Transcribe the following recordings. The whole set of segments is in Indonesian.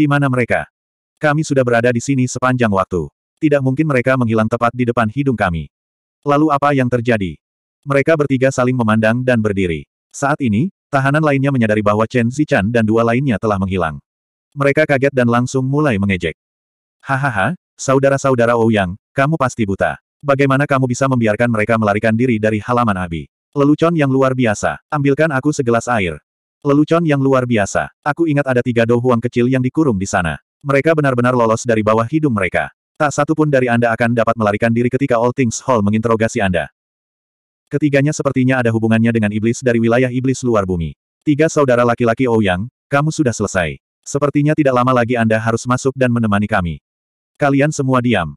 Di mana mereka? Kami sudah berada di sini sepanjang waktu. Tidak mungkin mereka menghilang tepat di depan hidung kami. Lalu apa yang terjadi? Mereka bertiga saling memandang dan berdiri. Saat ini, tahanan lainnya menyadari bahwa Chen Zichan dan dua lainnya telah menghilang. Mereka kaget dan langsung mulai mengejek. Hahaha, saudara-saudara Ouyang, kamu pasti buta. Bagaimana kamu bisa membiarkan mereka melarikan diri dari halaman Abi? Lelucon yang luar biasa. Ambilkan aku segelas air. Lelucon yang luar biasa. Aku ingat ada tiga dohuang kecil yang dikurung di sana. Mereka benar-benar lolos dari bawah hidung mereka. Tak satu pun dari Anda akan dapat melarikan diri ketika All Things Hall menginterogasi Anda. Ketiganya sepertinya ada hubungannya dengan iblis dari wilayah iblis luar bumi. Tiga saudara laki-laki Ouyang, oh kamu sudah selesai. Sepertinya tidak lama lagi Anda harus masuk dan menemani kami. Kalian semua diam.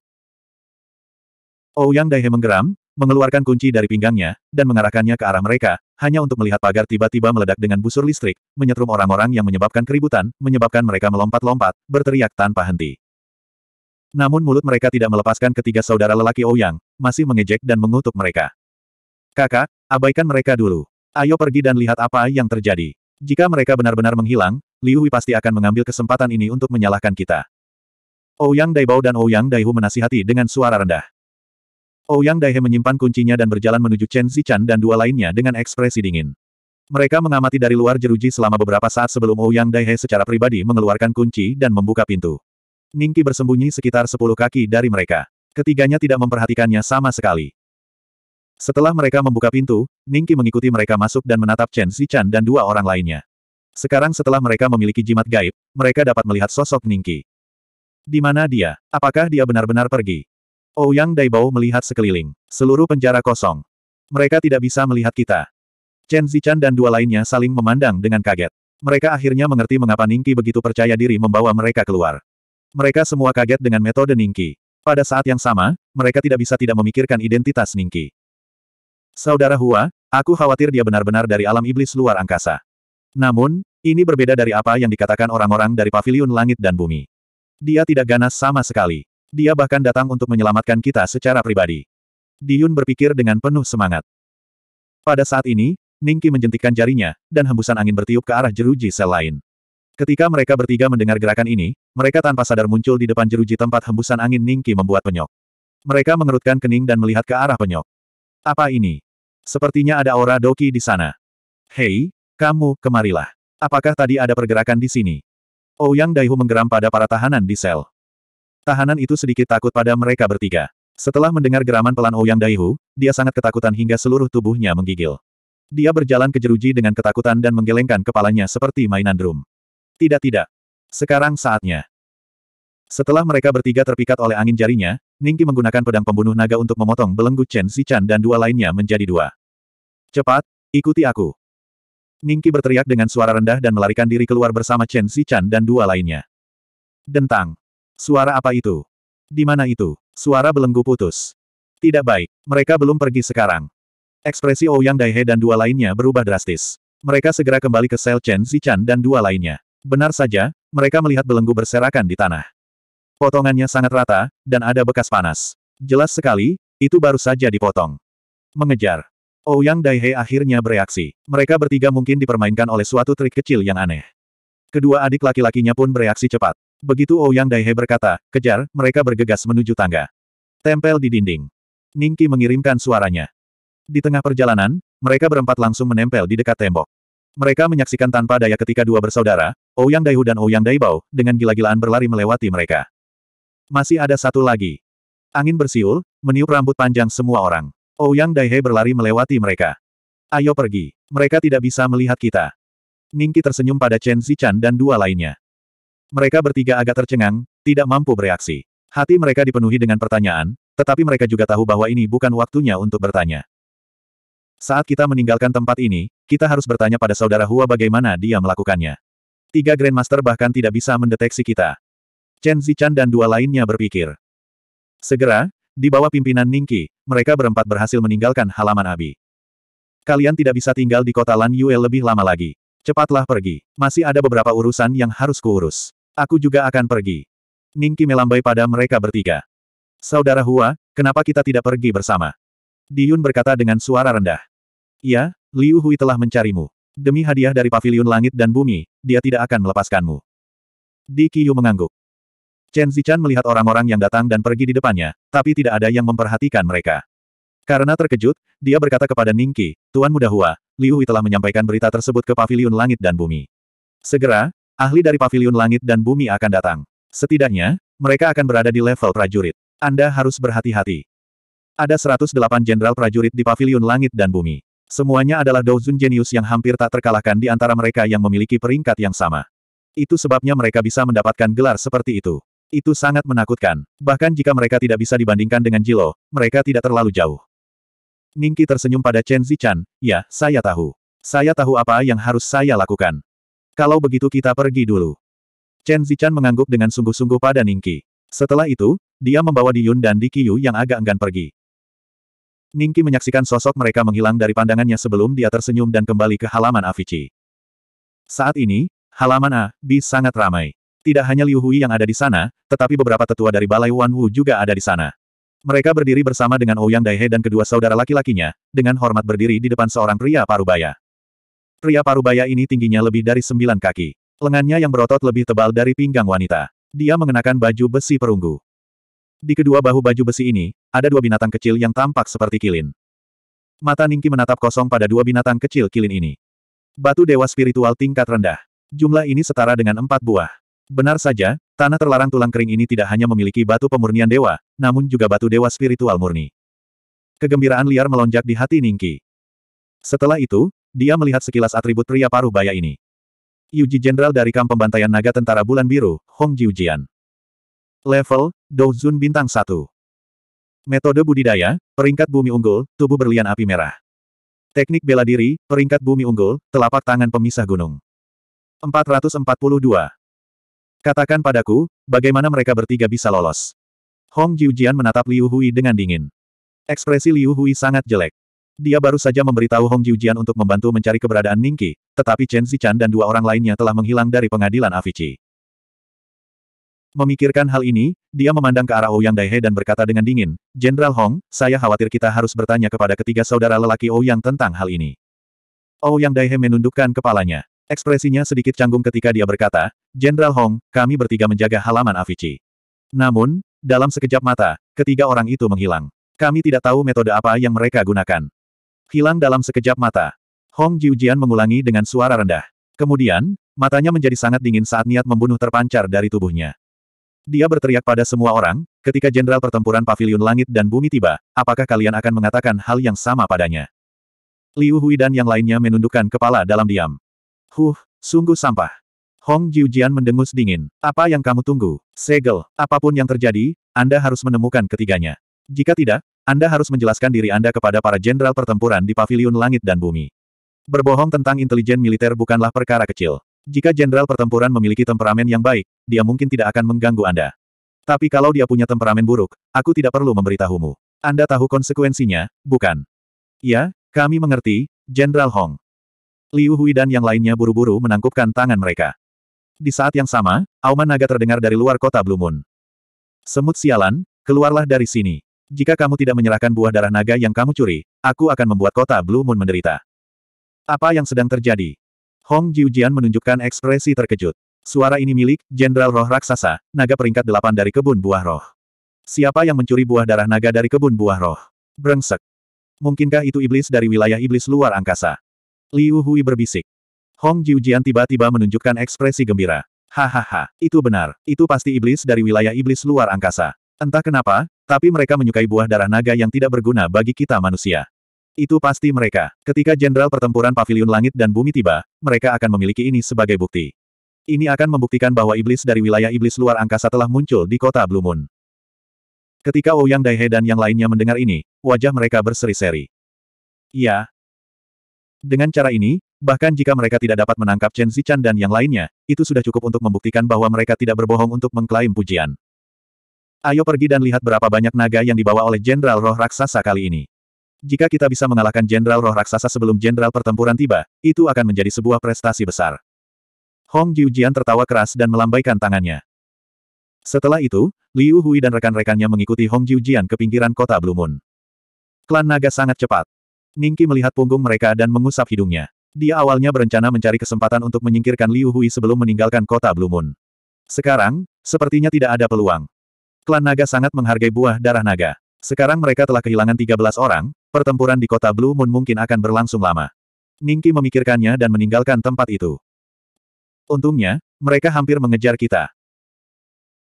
Ouyang oh Daihe menggeram, mengeluarkan kunci dari pinggangnya, dan mengarahkannya ke arah mereka, hanya untuk melihat pagar tiba-tiba meledak dengan busur listrik, menyetrum orang-orang yang menyebabkan keributan, menyebabkan mereka melompat-lompat, berteriak tanpa henti. Namun mulut mereka tidak melepaskan ketiga saudara lelaki Ouyang, oh masih mengejek dan mengutuk mereka. Kakak, abaikan mereka dulu. Ayo pergi dan lihat apa yang terjadi. Jika mereka benar-benar menghilang, Liu Hui pasti akan mengambil kesempatan ini untuk menyalahkan kita. Ouyang oh Daibao dan Ouyang oh Daihu menasihati dengan suara rendah. Ouyang Daihe menyimpan kuncinya dan berjalan menuju Chen Zichan dan dua lainnya dengan ekspresi dingin. Mereka mengamati dari luar jeruji selama beberapa saat sebelum Ouyang Daihe secara pribadi mengeluarkan kunci dan membuka pintu. Ningki bersembunyi sekitar sepuluh kaki dari mereka. Ketiganya tidak memperhatikannya sama sekali. Setelah mereka membuka pintu, Ningki mengikuti mereka masuk dan menatap Chen Zichan dan dua orang lainnya. Sekarang setelah mereka memiliki jimat gaib, mereka dapat melihat sosok Ningki. Di mana dia? Apakah dia benar-benar pergi? Ouyang Daibao melihat sekeliling. Seluruh penjara kosong. Mereka tidak bisa melihat kita. Chen Zichan dan dua lainnya saling memandang dengan kaget. Mereka akhirnya mengerti mengapa Ningki begitu percaya diri membawa mereka keluar. Mereka semua kaget dengan metode Ningki. Pada saat yang sama, mereka tidak bisa tidak memikirkan identitas Ningki. Saudara Hua, aku khawatir dia benar-benar dari alam iblis luar angkasa. Namun, ini berbeda dari apa yang dikatakan orang-orang dari paviliun langit dan bumi. Dia tidak ganas sama sekali. Dia bahkan datang untuk menyelamatkan kita secara pribadi. Diyun berpikir dengan penuh semangat. Pada saat ini, Ningki menjentikkan jarinya, dan hembusan angin bertiup ke arah jeruji sel lain. Ketika mereka bertiga mendengar gerakan ini, mereka tanpa sadar muncul di depan jeruji tempat hembusan angin Ningki membuat penyok. Mereka mengerutkan kening dan melihat ke arah penyok. Apa ini? Sepertinya ada aura Doki di sana. Hei, kamu, kemarilah. Apakah tadi ada pergerakan di sini? Ouyang Daihu menggeram pada para tahanan di sel. Tahanan itu sedikit takut pada mereka bertiga. Setelah mendengar geraman pelan Ouyang Daihu, dia sangat ketakutan hingga seluruh tubuhnya menggigil. Dia berjalan ke jeruji dengan ketakutan dan menggelengkan kepalanya seperti mainan drum. Tidak tidak. Sekarang saatnya. Setelah mereka bertiga terpikat oleh angin jarinya, Ningki menggunakan pedang pembunuh naga untuk memotong belenggu Chen Zichan dan dua lainnya menjadi dua. Cepat, ikuti aku. Ningki berteriak dengan suara rendah dan melarikan diri keluar bersama Chen Zichan dan dua lainnya. Dentang. Suara apa itu? Di mana itu? Suara belenggu putus. Tidak baik. Mereka belum pergi sekarang. Ekspresi Ouyang oh Daihe dan dua lainnya berubah drastis. Mereka segera kembali ke sel Chen Zichan dan dua lainnya. Benar saja, mereka melihat belenggu berserakan di tanah. Potongannya sangat rata, dan ada bekas panas. Jelas sekali, itu baru saja dipotong. Mengejar. Ouyang oh Daihe akhirnya bereaksi. Mereka bertiga mungkin dipermainkan oleh suatu trik kecil yang aneh. Kedua adik laki-lakinya pun bereaksi cepat. Begitu Ouyang oh Daihe berkata, kejar, mereka bergegas menuju tangga. Tempel di dinding. Ningki mengirimkan suaranya. Di tengah perjalanan, mereka berempat langsung menempel di dekat tembok. Mereka menyaksikan tanpa daya ketika dua bersaudara, Ouyang oh Daihu dan Ouyang oh Daibao, dengan gila-gilaan berlari melewati mereka. Masih ada satu lagi. Angin bersiul, meniup rambut panjang semua orang. Ouyang Daihe berlari melewati mereka. Ayo pergi. Mereka tidak bisa melihat kita. Ningki tersenyum pada Chen Zichan dan dua lainnya. Mereka bertiga agak tercengang, tidak mampu bereaksi. Hati mereka dipenuhi dengan pertanyaan, tetapi mereka juga tahu bahwa ini bukan waktunya untuk bertanya. Saat kita meninggalkan tempat ini, kita harus bertanya pada saudara Hua bagaimana dia melakukannya. Tiga Grandmaster bahkan tidak bisa mendeteksi kita. Chen Zichan dan dua lainnya berpikir. Segera, di bawah pimpinan Ningqi, mereka berempat berhasil meninggalkan halaman Abi. Kalian tidak bisa tinggal di kota Lan Yue lebih lama lagi. Cepatlah pergi. Masih ada beberapa urusan yang harus kuurus. Aku juga akan pergi. Ningki melambai pada mereka bertiga. Saudara Hua, kenapa kita tidak pergi bersama? Diyun berkata dengan suara rendah. Ya, Liu Hui telah mencarimu. Demi hadiah dari pavilion langit dan bumi, dia tidak akan melepaskanmu. Di Qiyu mengangguk. Chen Zichan melihat orang-orang yang datang dan pergi di depannya, tapi tidak ada yang memperhatikan mereka. Karena terkejut, dia berkata kepada Ningki, Tuan Muda Hua, Liu Hui telah menyampaikan berita tersebut ke pavilion langit dan bumi. Segera, Ahli dari pavilion langit dan bumi akan datang. Setidaknya, mereka akan berada di level prajurit. Anda harus berhati-hati. Ada 108 jenderal prajurit di pavilion langit dan bumi. Semuanya adalah Douzun Genius yang hampir tak terkalahkan di antara mereka yang memiliki peringkat yang sama. Itu sebabnya mereka bisa mendapatkan gelar seperti itu. Itu sangat menakutkan. Bahkan jika mereka tidak bisa dibandingkan dengan Jilo, mereka tidak terlalu jauh. Ningki tersenyum pada Chen Zichan, ya, saya tahu. Saya tahu apa yang harus saya lakukan. Kalau begitu kita pergi dulu. Chen Zichan mengangguk dengan sungguh-sungguh pada Ningki. Setelah itu, dia membawa Diyun dan Di Dikiyu yang agak enggan pergi. Ningki menyaksikan sosok mereka menghilang dari pandangannya sebelum dia tersenyum dan kembali ke halaman Avicii. Saat ini, halaman A, B sangat ramai. Tidak hanya Liu Hui yang ada di sana, tetapi beberapa tetua dari Balai Wan Wu juga ada di sana. Mereka berdiri bersama dengan Ouyang oh Daihe dan kedua saudara laki-lakinya, dengan hormat berdiri di depan seorang pria parubaya. Pria parubaya ini tingginya lebih dari sembilan kaki. Lengannya yang berotot lebih tebal dari pinggang wanita. Dia mengenakan baju besi perunggu. Di kedua bahu baju besi ini, ada dua binatang kecil yang tampak seperti kilin. Mata Ningki menatap kosong pada dua binatang kecil kilin ini. Batu dewa spiritual tingkat rendah. Jumlah ini setara dengan empat buah. Benar saja, tanah terlarang tulang kering ini tidak hanya memiliki batu pemurnian dewa, namun juga batu dewa spiritual murni. Kegembiraan liar melonjak di hati Ningki. Setelah itu, dia melihat sekilas atribut pria paruh baya ini. Yuji Jenderal dari Kamp Pembantaian Naga Tentara Bulan Biru, Hong Jiujian. Level, Douzun Bintang 1. Metode budidaya, peringkat bumi unggul, tubuh berlian api merah. Teknik bela diri, peringkat bumi unggul, telapak tangan pemisah gunung. 442. Katakan padaku, bagaimana mereka bertiga bisa lolos. Hong Jiujian menatap Liu Hui dengan dingin. Ekspresi Liu Hui sangat jelek. Dia baru saja memberitahu Hong Jiujian untuk membantu mencari keberadaan Ningqi, tetapi Chen Zichan dan dua orang lainnya telah menghilang dari pengadilan Avicii. Memikirkan hal ini, dia memandang ke arah Ouyang oh Daihe dan berkata dengan dingin, Jenderal Hong, saya khawatir kita harus bertanya kepada ketiga saudara lelaki Ouyang oh tentang hal ini. Ouyang oh Daihe menundukkan kepalanya. Ekspresinya sedikit canggung ketika dia berkata, Jenderal Hong, kami bertiga menjaga halaman Avicii. Namun, dalam sekejap mata, ketiga orang itu menghilang. Kami tidak tahu metode apa yang mereka gunakan. Hilang dalam sekejap mata. Hong Jiujian mengulangi dengan suara rendah. Kemudian, matanya menjadi sangat dingin saat niat membunuh terpancar dari tubuhnya. Dia berteriak pada semua orang, ketika Jenderal Pertempuran Paviliun Langit dan Bumi tiba, apakah kalian akan mengatakan hal yang sama padanya? Liu Hui dan yang lainnya menundukkan kepala dalam diam. Huh, sungguh sampah. Hong Jiujian mendengus dingin. Apa yang kamu tunggu? Segel, apapun yang terjadi, Anda harus menemukan ketiganya. Jika tidak, anda harus menjelaskan diri Anda kepada para jenderal pertempuran di paviliun langit dan bumi. Berbohong tentang intelijen militer bukanlah perkara kecil. Jika jenderal pertempuran memiliki temperamen yang baik, dia mungkin tidak akan mengganggu Anda. Tapi kalau dia punya temperamen buruk, aku tidak perlu memberitahumu. Anda tahu konsekuensinya, bukan? Ya, kami mengerti, Jenderal Hong. Liu Hui dan yang lainnya buru-buru menangkupkan tangan mereka. Di saat yang sama, auman naga terdengar dari luar kota Blue Semut sialan, keluarlah dari sini jika kamu tidak menyerahkan buah darah naga yang kamu curi, aku akan membuat kota Blue Moon menderita. Apa yang sedang terjadi? Hong Jiujian menunjukkan ekspresi terkejut. Suara ini milik Jenderal Roh Raksasa, naga peringkat delapan dari kebun buah roh. Siapa yang mencuri buah darah naga dari kebun buah roh? Brengsek. Mungkinkah itu iblis dari wilayah iblis luar angkasa? Liu Hui berbisik. Hong Jiujian tiba-tiba menunjukkan ekspresi gembira. Hahaha, itu benar, itu pasti iblis dari wilayah iblis luar angkasa. Entah kenapa, tapi mereka menyukai buah darah naga yang tidak berguna bagi kita manusia. Itu pasti mereka. Ketika Jenderal Pertempuran Paviliun Langit dan Bumi tiba, mereka akan memiliki ini sebagai bukti. Ini akan membuktikan bahwa iblis dari wilayah iblis luar angkasa telah muncul di kota Blue Moon. Ketika Ouyang oh Daihe dan yang lainnya mendengar ini, wajah mereka berseri-seri. Ya. Dengan cara ini, bahkan jika mereka tidak dapat menangkap Chen Zichan dan yang lainnya, itu sudah cukup untuk membuktikan bahwa mereka tidak berbohong untuk mengklaim pujian. Ayo pergi dan lihat berapa banyak naga yang dibawa oleh Jenderal Roh Raksasa kali ini. Jika kita bisa mengalahkan Jenderal Roh Raksasa sebelum Jenderal Pertempuran tiba, itu akan menjadi sebuah prestasi besar. Hong Jiujian tertawa keras dan melambaikan tangannya. Setelah itu, Liu Hui dan rekan-rekannya mengikuti Hong Jiujian ke pinggiran kota Blue Moon. Klan naga sangat cepat. Ningki melihat punggung mereka dan mengusap hidungnya. Dia awalnya berencana mencari kesempatan untuk menyingkirkan Liu Hui sebelum meninggalkan kota Blue Moon. Sekarang, sepertinya tidak ada peluang. Klan naga sangat menghargai buah darah naga. Sekarang mereka telah kehilangan 13 orang, pertempuran di kota Blue Moon mungkin akan berlangsung lama. Ningki memikirkannya dan meninggalkan tempat itu. Untungnya, mereka hampir mengejar kita.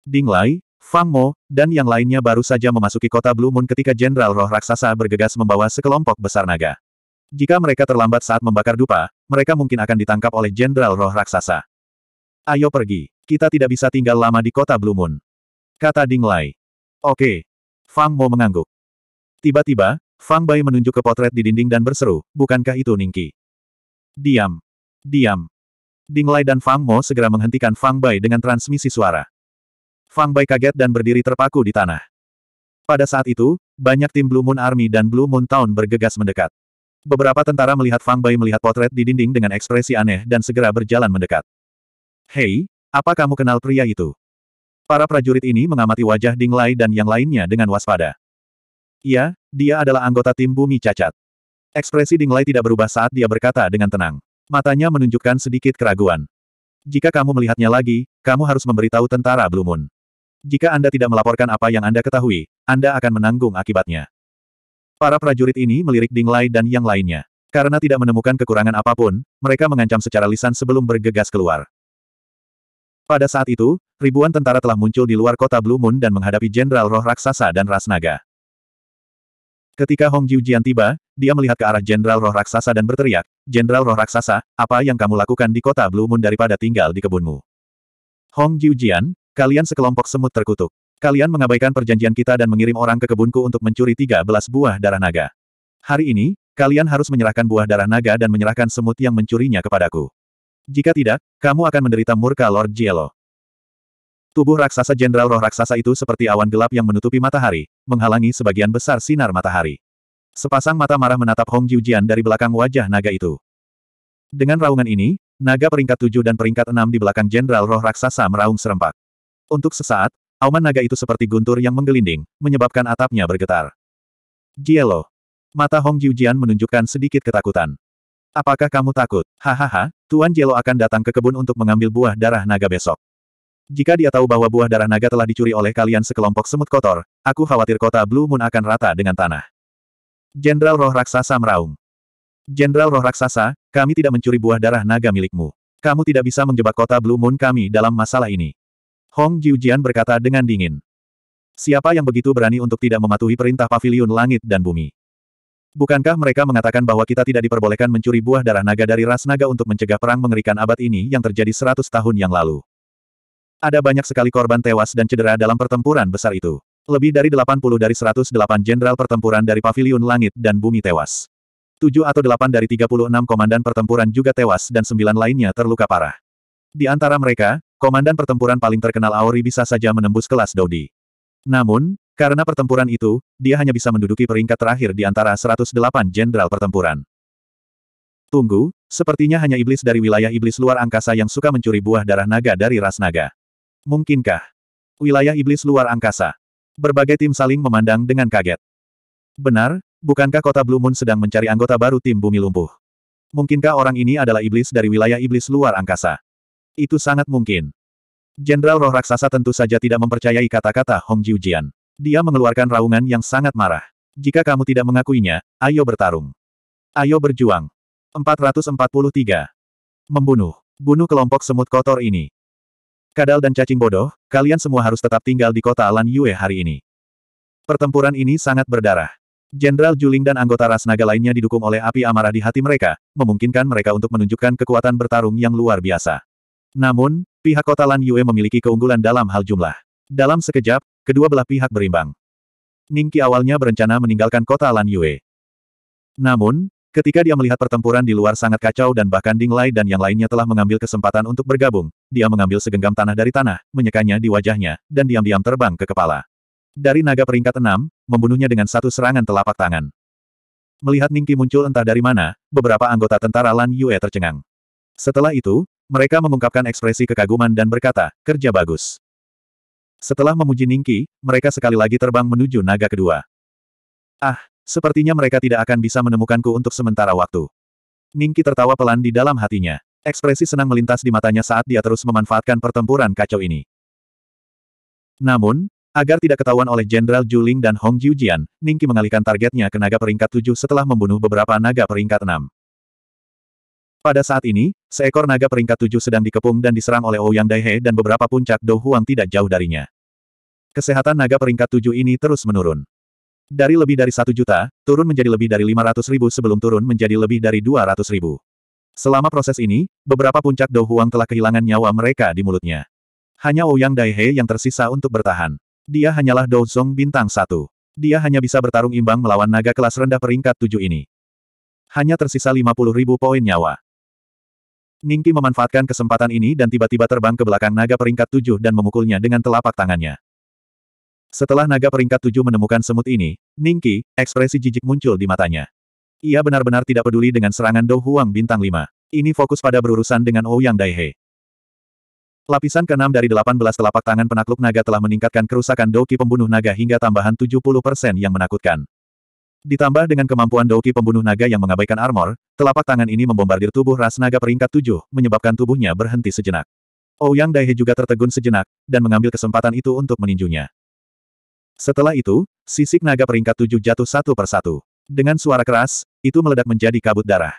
Ding Lai, Fang Mo, dan yang lainnya baru saja memasuki kota Blue Moon ketika Jenderal Roh Raksasa bergegas membawa sekelompok besar naga. Jika mereka terlambat saat membakar dupa, mereka mungkin akan ditangkap oleh Jenderal Roh Raksasa. Ayo pergi, kita tidak bisa tinggal lama di kota Blue Moon. Kata Ding Lei. Oke. Fang Mo mengangguk. Tiba-tiba, Fang Bai menunjuk ke potret di dinding dan berseru, bukankah itu Ningki? Diam. Diam. Ding Lei dan Fang Mo segera menghentikan Fang Bai dengan transmisi suara. Fang Bai kaget dan berdiri terpaku di tanah. Pada saat itu, banyak tim Blue Moon Army dan Blue Moon Town bergegas mendekat. Beberapa tentara melihat Fang Bai melihat potret di dinding dengan ekspresi aneh dan segera berjalan mendekat. Hei, apa kamu kenal pria itu? Para prajurit ini mengamati wajah Ding Lei dan yang lainnya dengan waspada. Iya, dia adalah anggota tim bumi cacat. Ekspresi Ding Lei tidak berubah saat dia berkata dengan tenang. Matanya menunjukkan sedikit keraguan. Jika kamu melihatnya lagi, kamu harus memberitahu tentara Blue Moon. Jika Anda tidak melaporkan apa yang Anda ketahui, Anda akan menanggung akibatnya. Para prajurit ini melirik Ding Lei dan yang lainnya. Karena tidak menemukan kekurangan apapun, mereka mengancam secara lisan sebelum bergegas keluar. Pada saat itu, ribuan tentara telah muncul di luar kota Blue Moon dan menghadapi Jenderal Roh Raksasa dan Ras Naga. Ketika Hong Jiu Jian tiba, dia melihat ke arah Jenderal Roh Raksasa dan berteriak, Jenderal Roh Raksasa, apa yang kamu lakukan di kota Blue Moon daripada tinggal di kebunmu? Hong Jiu Jian, kalian sekelompok semut terkutuk. Kalian mengabaikan perjanjian kita dan mengirim orang ke kebunku untuk mencuri 13 buah darah naga. Hari ini, kalian harus menyerahkan buah darah naga dan menyerahkan semut yang mencurinya kepadaku. Jika tidak, kamu akan menderita murka Lord Jielo. Tubuh raksasa jenderal roh raksasa itu seperti awan gelap yang menutupi matahari, menghalangi sebagian besar sinar matahari. Sepasang mata marah menatap Hong Jiujian dari belakang wajah naga itu. Dengan raungan ini, naga peringkat tujuh dan peringkat enam di belakang jenderal roh raksasa meraung serempak. Untuk sesaat, auman naga itu seperti guntur yang menggelinding, menyebabkan atapnya bergetar. Jielo. Mata Hong Jiujian menunjukkan sedikit ketakutan. Apakah kamu takut? Hahaha, Tuan Jelo akan datang ke kebun untuk mengambil buah darah naga besok. Jika dia tahu bahwa buah darah naga telah dicuri oleh kalian sekelompok semut kotor, aku khawatir kota Blue Moon akan rata dengan tanah. Jenderal Roh Raksasa meraung. Jenderal Roh Raksasa, kami tidak mencuri buah darah naga milikmu. Kamu tidak bisa menjebak kota Blue Moon kami dalam masalah ini. Hong Jiujian berkata dengan dingin. Siapa yang begitu berani untuk tidak mematuhi perintah Paviliun langit dan bumi? Bukankah mereka mengatakan bahwa kita tidak diperbolehkan mencuri buah darah naga dari ras naga untuk mencegah perang mengerikan abad ini yang terjadi seratus tahun yang lalu? Ada banyak sekali korban tewas dan cedera dalam pertempuran besar itu. Lebih dari 80 dari 108 jenderal pertempuran dari paviliun langit dan bumi tewas. 7 atau 8 dari 36 komandan pertempuran juga tewas dan 9 lainnya terluka parah. Di antara mereka, komandan pertempuran paling terkenal Aori bisa saja menembus kelas Dodi. Namun, karena pertempuran itu, dia hanya bisa menduduki peringkat terakhir di antara 108 jenderal pertempuran. Tunggu, sepertinya hanya iblis dari wilayah iblis luar angkasa yang suka mencuri buah darah naga dari ras naga. Mungkinkah? Wilayah iblis luar angkasa. Berbagai tim saling memandang dengan kaget. Benar, bukankah kota Blue Moon sedang mencari anggota baru tim bumi lumpuh? Mungkinkah orang ini adalah iblis dari wilayah iblis luar angkasa? Itu sangat mungkin. Jenderal roh raksasa tentu saja tidak mempercayai kata-kata Hong Jiujian. Dia mengeluarkan raungan yang sangat marah. Jika kamu tidak mengakuinya, ayo bertarung. Ayo berjuang. 443. Membunuh. Bunuh kelompok semut kotor ini. Kadal dan cacing bodoh, kalian semua harus tetap tinggal di kota Alan Yue hari ini. Pertempuran ini sangat berdarah. Jenderal Juling dan anggota ras naga lainnya didukung oleh api amarah di hati mereka, memungkinkan mereka untuk menunjukkan kekuatan bertarung yang luar biasa. Namun, pihak kota Lan Yue memiliki keunggulan dalam hal jumlah. Dalam sekejap, Kedua belah pihak berimbang. Ningki awalnya berencana meninggalkan kota Lan Yue. Namun, ketika dia melihat pertempuran di luar sangat kacau dan bahkan Ding Lai dan yang lainnya telah mengambil kesempatan untuk bergabung, dia mengambil segenggam tanah dari tanah, menyekanya di wajahnya, dan diam-diam terbang ke kepala. Dari naga peringkat enam, membunuhnya dengan satu serangan telapak tangan. Melihat Ningki muncul entah dari mana, beberapa anggota tentara Lan Yue tercengang. Setelah itu, mereka mengungkapkan ekspresi kekaguman dan berkata, kerja bagus. Setelah memuji Ningki, mereka sekali lagi terbang menuju naga kedua. Ah, sepertinya mereka tidak akan bisa menemukanku untuk sementara waktu. Ningki tertawa pelan di dalam hatinya. Ekspresi senang melintas di matanya saat dia terus memanfaatkan pertempuran kacau ini. Namun, agar tidak ketahuan oleh Jenderal Juling dan Hong Jiujian, Ningki mengalihkan targetnya ke naga peringkat 7 setelah membunuh beberapa naga peringkat 6. Pada saat ini, seekor naga peringkat tujuh sedang dikepung dan diserang oleh Ouyang oh Daihe dan beberapa puncak Dou Huang tidak jauh darinya. Kesehatan naga peringkat tujuh ini terus menurun. Dari lebih dari satu juta, turun menjadi lebih dari lima ratus ribu sebelum turun menjadi lebih dari dua ratus ribu. Selama proses ini, beberapa puncak Dou Huang telah kehilangan nyawa mereka di mulutnya. Hanya Ouyang oh Daihe yang tersisa untuk bertahan. Dia hanyalah Dou Zong bintang satu. Dia hanya bisa bertarung imbang melawan naga kelas rendah peringkat tujuh ini. Hanya tersisa lima puluh ribu poin nyawa. Ningki memanfaatkan kesempatan ini dan tiba-tiba terbang ke belakang naga peringkat tujuh dan memukulnya dengan telapak tangannya. Setelah naga peringkat tujuh menemukan semut ini, Ningki, ekspresi jijik muncul di matanya. Ia benar-benar tidak peduli dengan serangan Dou Huang bintang lima. Ini fokus pada berurusan dengan Ouyang Daihe. Lapisan keenam 6 dari 18 telapak tangan penakluk naga telah meningkatkan kerusakan Doki pembunuh naga hingga tambahan 70% yang menakutkan. Ditambah dengan kemampuan Douki pembunuh naga yang mengabaikan armor, telapak tangan ini membombardir tubuh ras naga peringkat tujuh, menyebabkan tubuhnya berhenti sejenak. Ouyang oh, Daihe juga tertegun sejenak, dan mengambil kesempatan itu untuk meninjunya. Setelah itu, sisik naga peringkat tujuh jatuh satu persatu. Dengan suara keras, itu meledak menjadi kabut darah.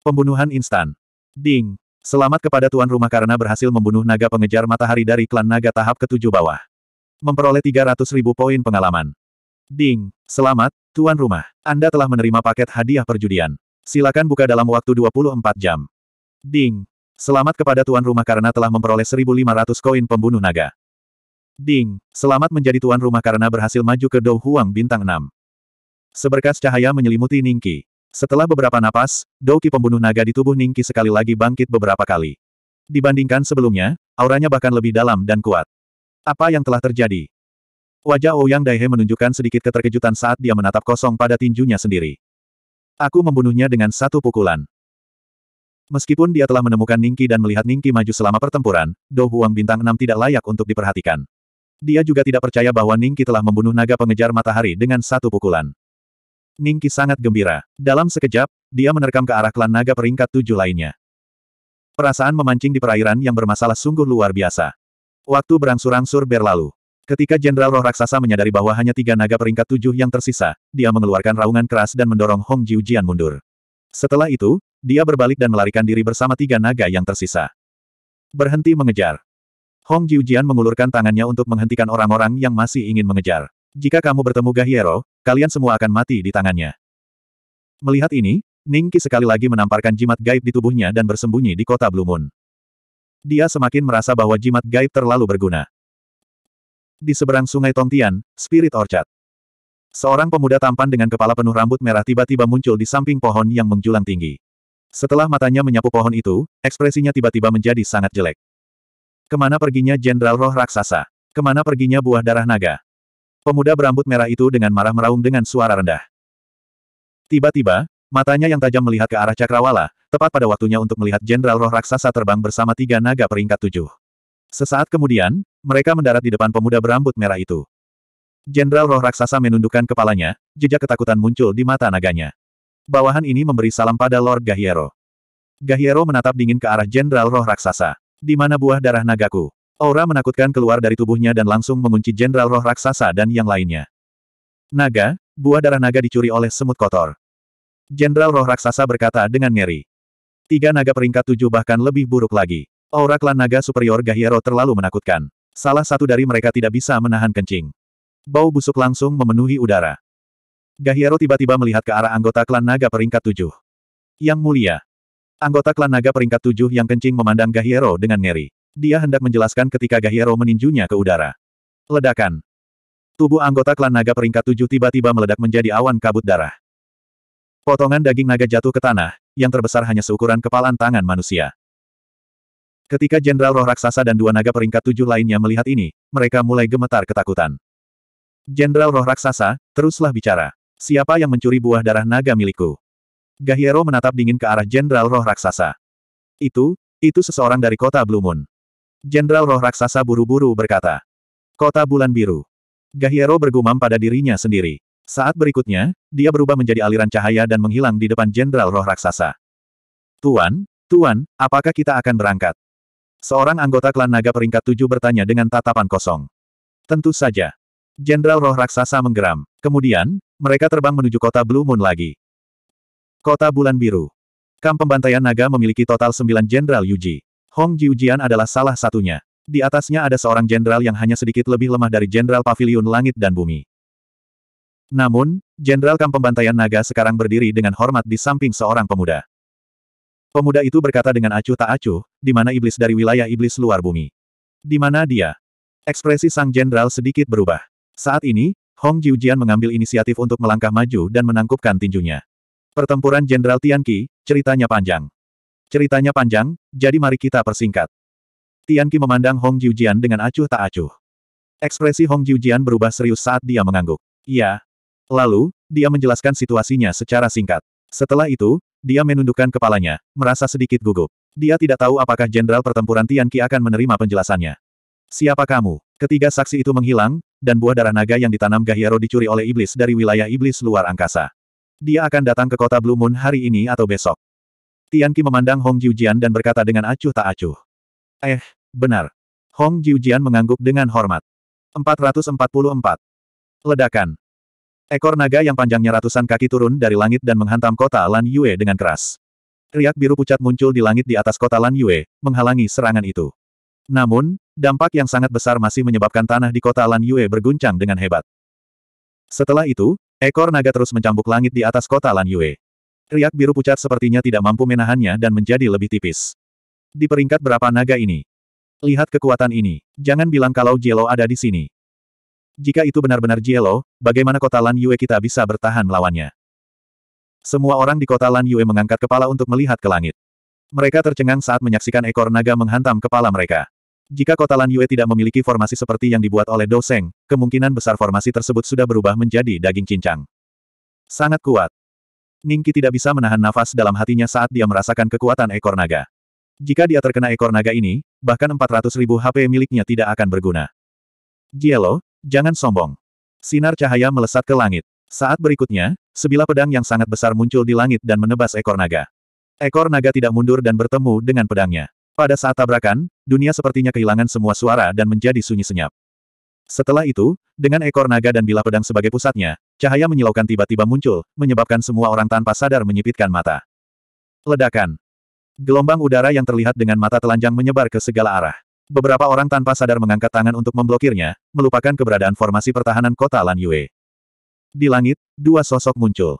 Pembunuhan instan. Ding. Selamat kepada tuan rumah karena berhasil membunuh naga pengejar matahari dari klan naga tahap ketujuh bawah. Memperoleh 300.000 poin pengalaman. Ding. Selamat, Tuan rumah, Anda telah menerima paket hadiah perjudian. Silakan buka dalam waktu 24 jam. Ding. Selamat kepada tuan rumah karena telah memperoleh 1.500 koin pembunuh naga. Ding. Selamat menjadi tuan rumah karena berhasil maju ke Dou Huang bintang 6. Seberkas cahaya menyelimuti Ningki. Setelah beberapa napas, Douki pembunuh naga di tubuh Ningki sekali lagi bangkit beberapa kali. Dibandingkan sebelumnya, auranya bahkan lebih dalam dan kuat. Apa yang telah terjadi? Wajah Ouyang Daihe menunjukkan sedikit keterkejutan saat dia menatap kosong pada tinjunya sendiri. Aku membunuhnya dengan satu pukulan. Meskipun dia telah menemukan Ningki dan melihat Ningki maju selama pertempuran, Do Huang Bintang 6 tidak layak untuk diperhatikan. Dia juga tidak percaya bahwa Ningki telah membunuh naga pengejar matahari dengan satu pukulan. Ningki sangat gembira. Dalam sekejap, dia menerkam ke arah klan naga peringkat tujuh lainnya. Perasaan memancing di perairan yang bermasalah sungguh luar biasa. Waktu berangsur-angsur berlalu. Ketika Jenderal Roh Raksasa menyadari bahwa hanya tiga naga peringkat tujuh yang tersisa, dia mengeluarkan raungan keras dan mendorong Hong Jiu Jian mundur. Setelah itu, dia berbalik dan melarikan diri bersama tiga naga yang tersisa. Berhenti mengejar. Hong Jiu Jian mengulurkan tangannya untuk menghentikan orang-orang yang masih ingin mengejar. Jika kamu bertemu Gahiero, kalian semua akan mati di tangannya. Melihat ini, Ning Ningki sekali lagi menamparkan jimat gaib di tubuhnya dan bersembunyi di kota Blue Moon. Dia semakin merasa bahwa jimat gaib terlalu berguna. Di seberang sungai Tongtian, Spirit Orchard. Seorang pemuda tampan dengan kepala penuh rambut merah tiba-tiba muncul di samping pohon yang menjulang tinggi. Setelah matanya menyapu pohon itu, ekspresinya tiba-tiba menjadi sangat jelek. Kemana perginya Jenderal Roh Raksasa? Kemana perginya buah darah naga? Pemuda berambut merah itu dengan marah meraung dengan suara rendah. Tiba-tiba, matanya yang tajam melihat ke arah Cakrawala, tepat pada waktunya untuk melihat Jenderal Roh Raksasa terbang bersama tiga naga peringkat tujuh. Sesaat kemudian, mereka mendarat di depan pemuda berambut merah itu. Jenderal roh raksasa menundukkan kepalanya, jejak ketakutan muncul di mata naganya. Bawahan ini memberi salam pada Lord Gahiero. Gahiero menatap dingin ke arah jenderal roh raksasa. Di mana buah darah nagaku? Aura menakutkan keluar dari tubuhnya dan langsung mengunci jenderal roh raksasa dan yang lainnya. Naga, buah darah naga dicuri oleh semut kotor. Jenderal roh raksasa berkata dengan ngeri. Tiga naga peringkat tujuh bahkan lebih buruk lagi. Aura klan naga superior Gahiero terlalu menakutkan. Salah satu dari mereka tidak bisa menahan kencing. Bau busuk langsung memenuhi udara. Gahiero tiba-tiba melihat ke arah anggota klan naga peringkat tujuh. Yang mulia. Anggota klan naga peringkat tujuh yang kencing memandang Gahiero dengan ngeri. Dia hendak menjelaskan ketika Gahiero meninjunya ke udara. Ledakan. Tubuh anggota klan naga peringkat tujuh tiba-tiba meledak menjadi awan kabut darah. Potongan daging naga jatuh ke tanah, yang terbesar hanya seukuran kepalan tangan manusia. Ketika Jenderal Roh Raksasa dan dua naga peringkat tujuh lainnya melihat ini, mereka mulai gemetar ketakutan. Jenderal Roh Raksasa, teruslah bicara. Siapa yang mencuri buah darah naga milikku? Gahiero menatap dingin ke arah Jenderal Roh Raksasa. Itu, itu seseorang dari kota Blue Moon. Jenderal Roh Raksasa buru-buru berkata. Kota Bulan Biru. Gahiero bergumam pada dirinya sendiri. Saat berikutnya, dia berubah menjadi aliran cahaya dan menghilang di depan Jenderal Roh Raksasa. Tuan, Tuan, apakah kita akan berangkat? Seorang anggota klan naga peringkat tujuh bertanya dengan tatapan kosong. Tentu saja. Jenderal roh raksasa menggeram. Kemudian, mereka terbang menuju kota Blue Moon lagi. Kota Bulan Biru. Kamp pembantaian naga memiliki total sembilan Jenderal Yuji. Hong Jiujian adalah salah satunya. Di atasnya ada seorang jenderal yang hanya sedikit lebih lemah dari jenderal pavilion langit dan bumi. Namun, jenderal kamp pembantaian naga sekarang berdiri dengan hormat di samping seorang pemuda. Pemuda itu berkata dengan acuh tak acuh, di mana iblis dari wilayah iblis luar bumi. Di mana dia? Ekspresi sang jenderal sedikit berubah. Saat ini, Hong Jiujian mengambil inisiatif untuk melangkah maju dan menangkupkan tinjunya. Pertempuran Jenderal Tian Qi, ceritanya panjang. Ceritanya panjang, jadi mari kita persingkat. Tian Qi memandang Hong Jiujian dengan acuh tak acuh. Ekspresi Hong Jiujian berubah serius saat dia mengangguk. Iya. Lalu, dia menjelaskan situasinya secara singkat. Setelah itu, dia menundukkan kepalanya, merasa sedikit gugup. Dia tidak tahu apakah Jenderal Pertempuran Tian Qi akan menerima penjelasannya. Siapa kamu? Ketiga saksi itu menghilang, dan buah darah naga yang ditanam Gahiaro dicuri oleh iblis dari wilayah iblis luar angkasa. Dia akan datang ke kota Blue Moon hari ini atau besok. Tian Qi memandang Hong Jiujian dan berkata dengan acuh tak acuh. Eh, benar. Hong Jiujian mengangguk dengan hormat. 444. Ledakan. Ekor naga yang panjangnya ratusan kaki turun dari langit dan menghantam kota Lan Yue dengan keras. Riak biru pucat muncul di langit di atas kota Lan Yue, menghalangi serangan itu. Namun, dampak yang sangat besar masih menyebabkan tanah di kota Lan Yue berguncang dengan hebat. Setelah itu, ekor naga terus mencambuk langit di atas kota Lan Yue. Riak biru pucat sepertinya tidak mampu menahannya dan menjadi lebih tipis. Di peringkat berapa naga ini? Lihat kekuatan ini. Jangan bilang kalau Jelo ada di sini. Jika itu benar-benar Jielo, bagaimana kota Lan Yue kita bisa bertahan melawannya? Semua orang di kota Lan Yue mengangkat kepala untuk melihat ke langit. Mereka tercengang saat menyaksikan ekor naga menghantam kepala mereka. Jika kota Lan Yue tidak memiliki formasi seperti yang dibuat oleh Doseng, kemungkinan besar formasi tersebut sudah berubah menjadi daging cincang. Sangat kuat. Ningki tidak bisa menahan nafas dalam hatinya saat dia merasakan kekuatan ekor naga. Jika dia terkena ekor naga ini, bahkan ratus ribu HP miliknya tidak akan berguna. Jielo, Jangan sombong. Sinar cahaya melesat ke langit. Saat berikutnya, sebilah pedang yang sangat besar muncul di langit dan menebas ekor naga. Ekor naga tidak mundur dan bertemu dengan pedangnya. Pada saat tabrakan, dunia sepertinya kehilangan semua suara dan menjadi sunyi senyap. Setelah itu, dengan ekor naga dan bilah pedang sebagai pusatnya, cahaya menyilaukan tiba-tiba muncul, menyebabkan semua orang tanpa sadar menyipitkan mata. Ledakan. Gelombang udara yang terlihat dengan mata telanjang menyebar ke segala arah. Beberapa orang tanpa sadar mengangkat tangan untuk memblokirnya, melupakan keberadaan formasi pertahanan kota Lan Yue. Di langit, dua sosok muncul.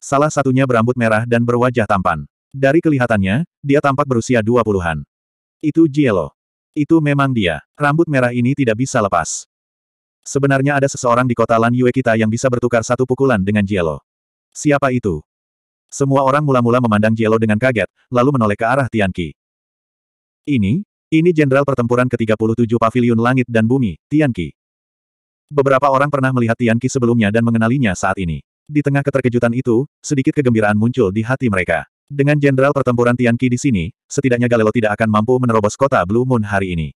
Salah satunya berambut merah dan berwajah tampan. Dari kelihatannya, dia tampak berusia dua puluhan. Itu Jielo. Itu memang dia. Rambut merah ini tidak bisa lepas. Sebenarnya ada seseorang di kota Lan Yue kita yang bisa bertukar satu pukulan dengan Jielo. Siapa itu? Semua orang mula-mula memandang Jielo dengan kaget, lalu menoleh ke arah Tianqi. Ini, ini jenderal pertempuran ke-37 Paviliun Langit dan Bumi, Tianqi. Beberapa orang pernah melihat Tianqi sebelumnya dan mengenalinya saat ini. Di tengah keterkejutan itu, sedikit kegembiraan muncul di hati mereka. Dengan jenderal pertempuran Tianqi di sini, setidaknya Galelo tidak akan mampu menerobos kota Blue Moon hari ini.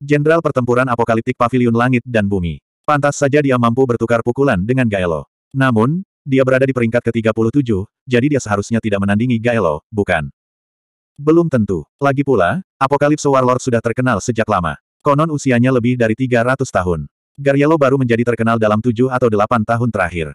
Jenderal pertempuran apokaliptik Paviliun Langit dan Bumi. Pantas saja dia mampu bertukar pukulan dengan Gaelo. Namun, dia berada di peringkat ke-37, jadi dia seharusnya tidak menandingi Gaelo, bukan? Belum tentu. Lagi pula, Apokalipso Warlord sudah terkenal sejak lama. Konon usianya lebih dari 300 tahun. Garyalo baru menjadi terkenal dalam 7 atau 8 tahun terakhir.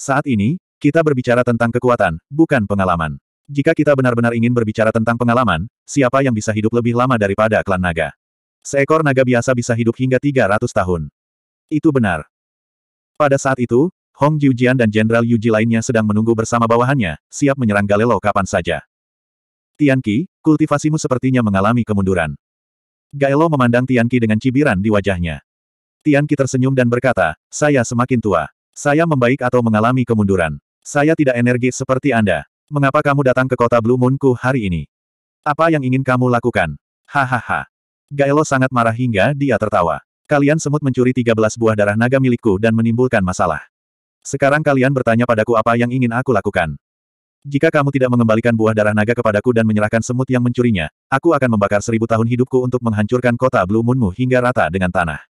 Saat ini, kita berbicara tentang kekuatan, bukan pengalaman. Jika kita benar-benar ingin berbicara tentang pengalaman, siapa yang bisa hidup lebih lama daripada klan naga? Seekor naga biasa bisa hidup hingga 300 tahun. Itu benar. Pada saat itu, Hong Jiujian dan Jenderal Yuji lainnya sedang menunggu bersama bawahannya, siap menyerang Galelo kapan saja. Tianqi, kultivasimu sepertinya mengalami kemunduran. Gaelo memandang Tianqi dengan cibiran di wajahnya. Tianqi tersenyum dan berkata, saya semakin tua. Saya membaik atau mengalami kemunduran. Saya tidak energi seperti Anda. Mengapa kamu datang ke kota Blue Moonku hari ini? Apa yang ingin kamu lakukan? Hahaha. Gaelo sangat marah hingga dia tertawa. Kalian semut mencuri 13 buah darah naga milikku dan menimbulkan masalah. Sekarang kalian bertanya padaku apa yang ingin aku lakukan. Jika kamu tidak mengembalikan buah darah naga kepadaku dan menyerahkan semut yang mencurinya, aku akan membakar seribu tahun hidupku untuk menghancurkan kota Blue Moonmu hingga rata dengan tanah.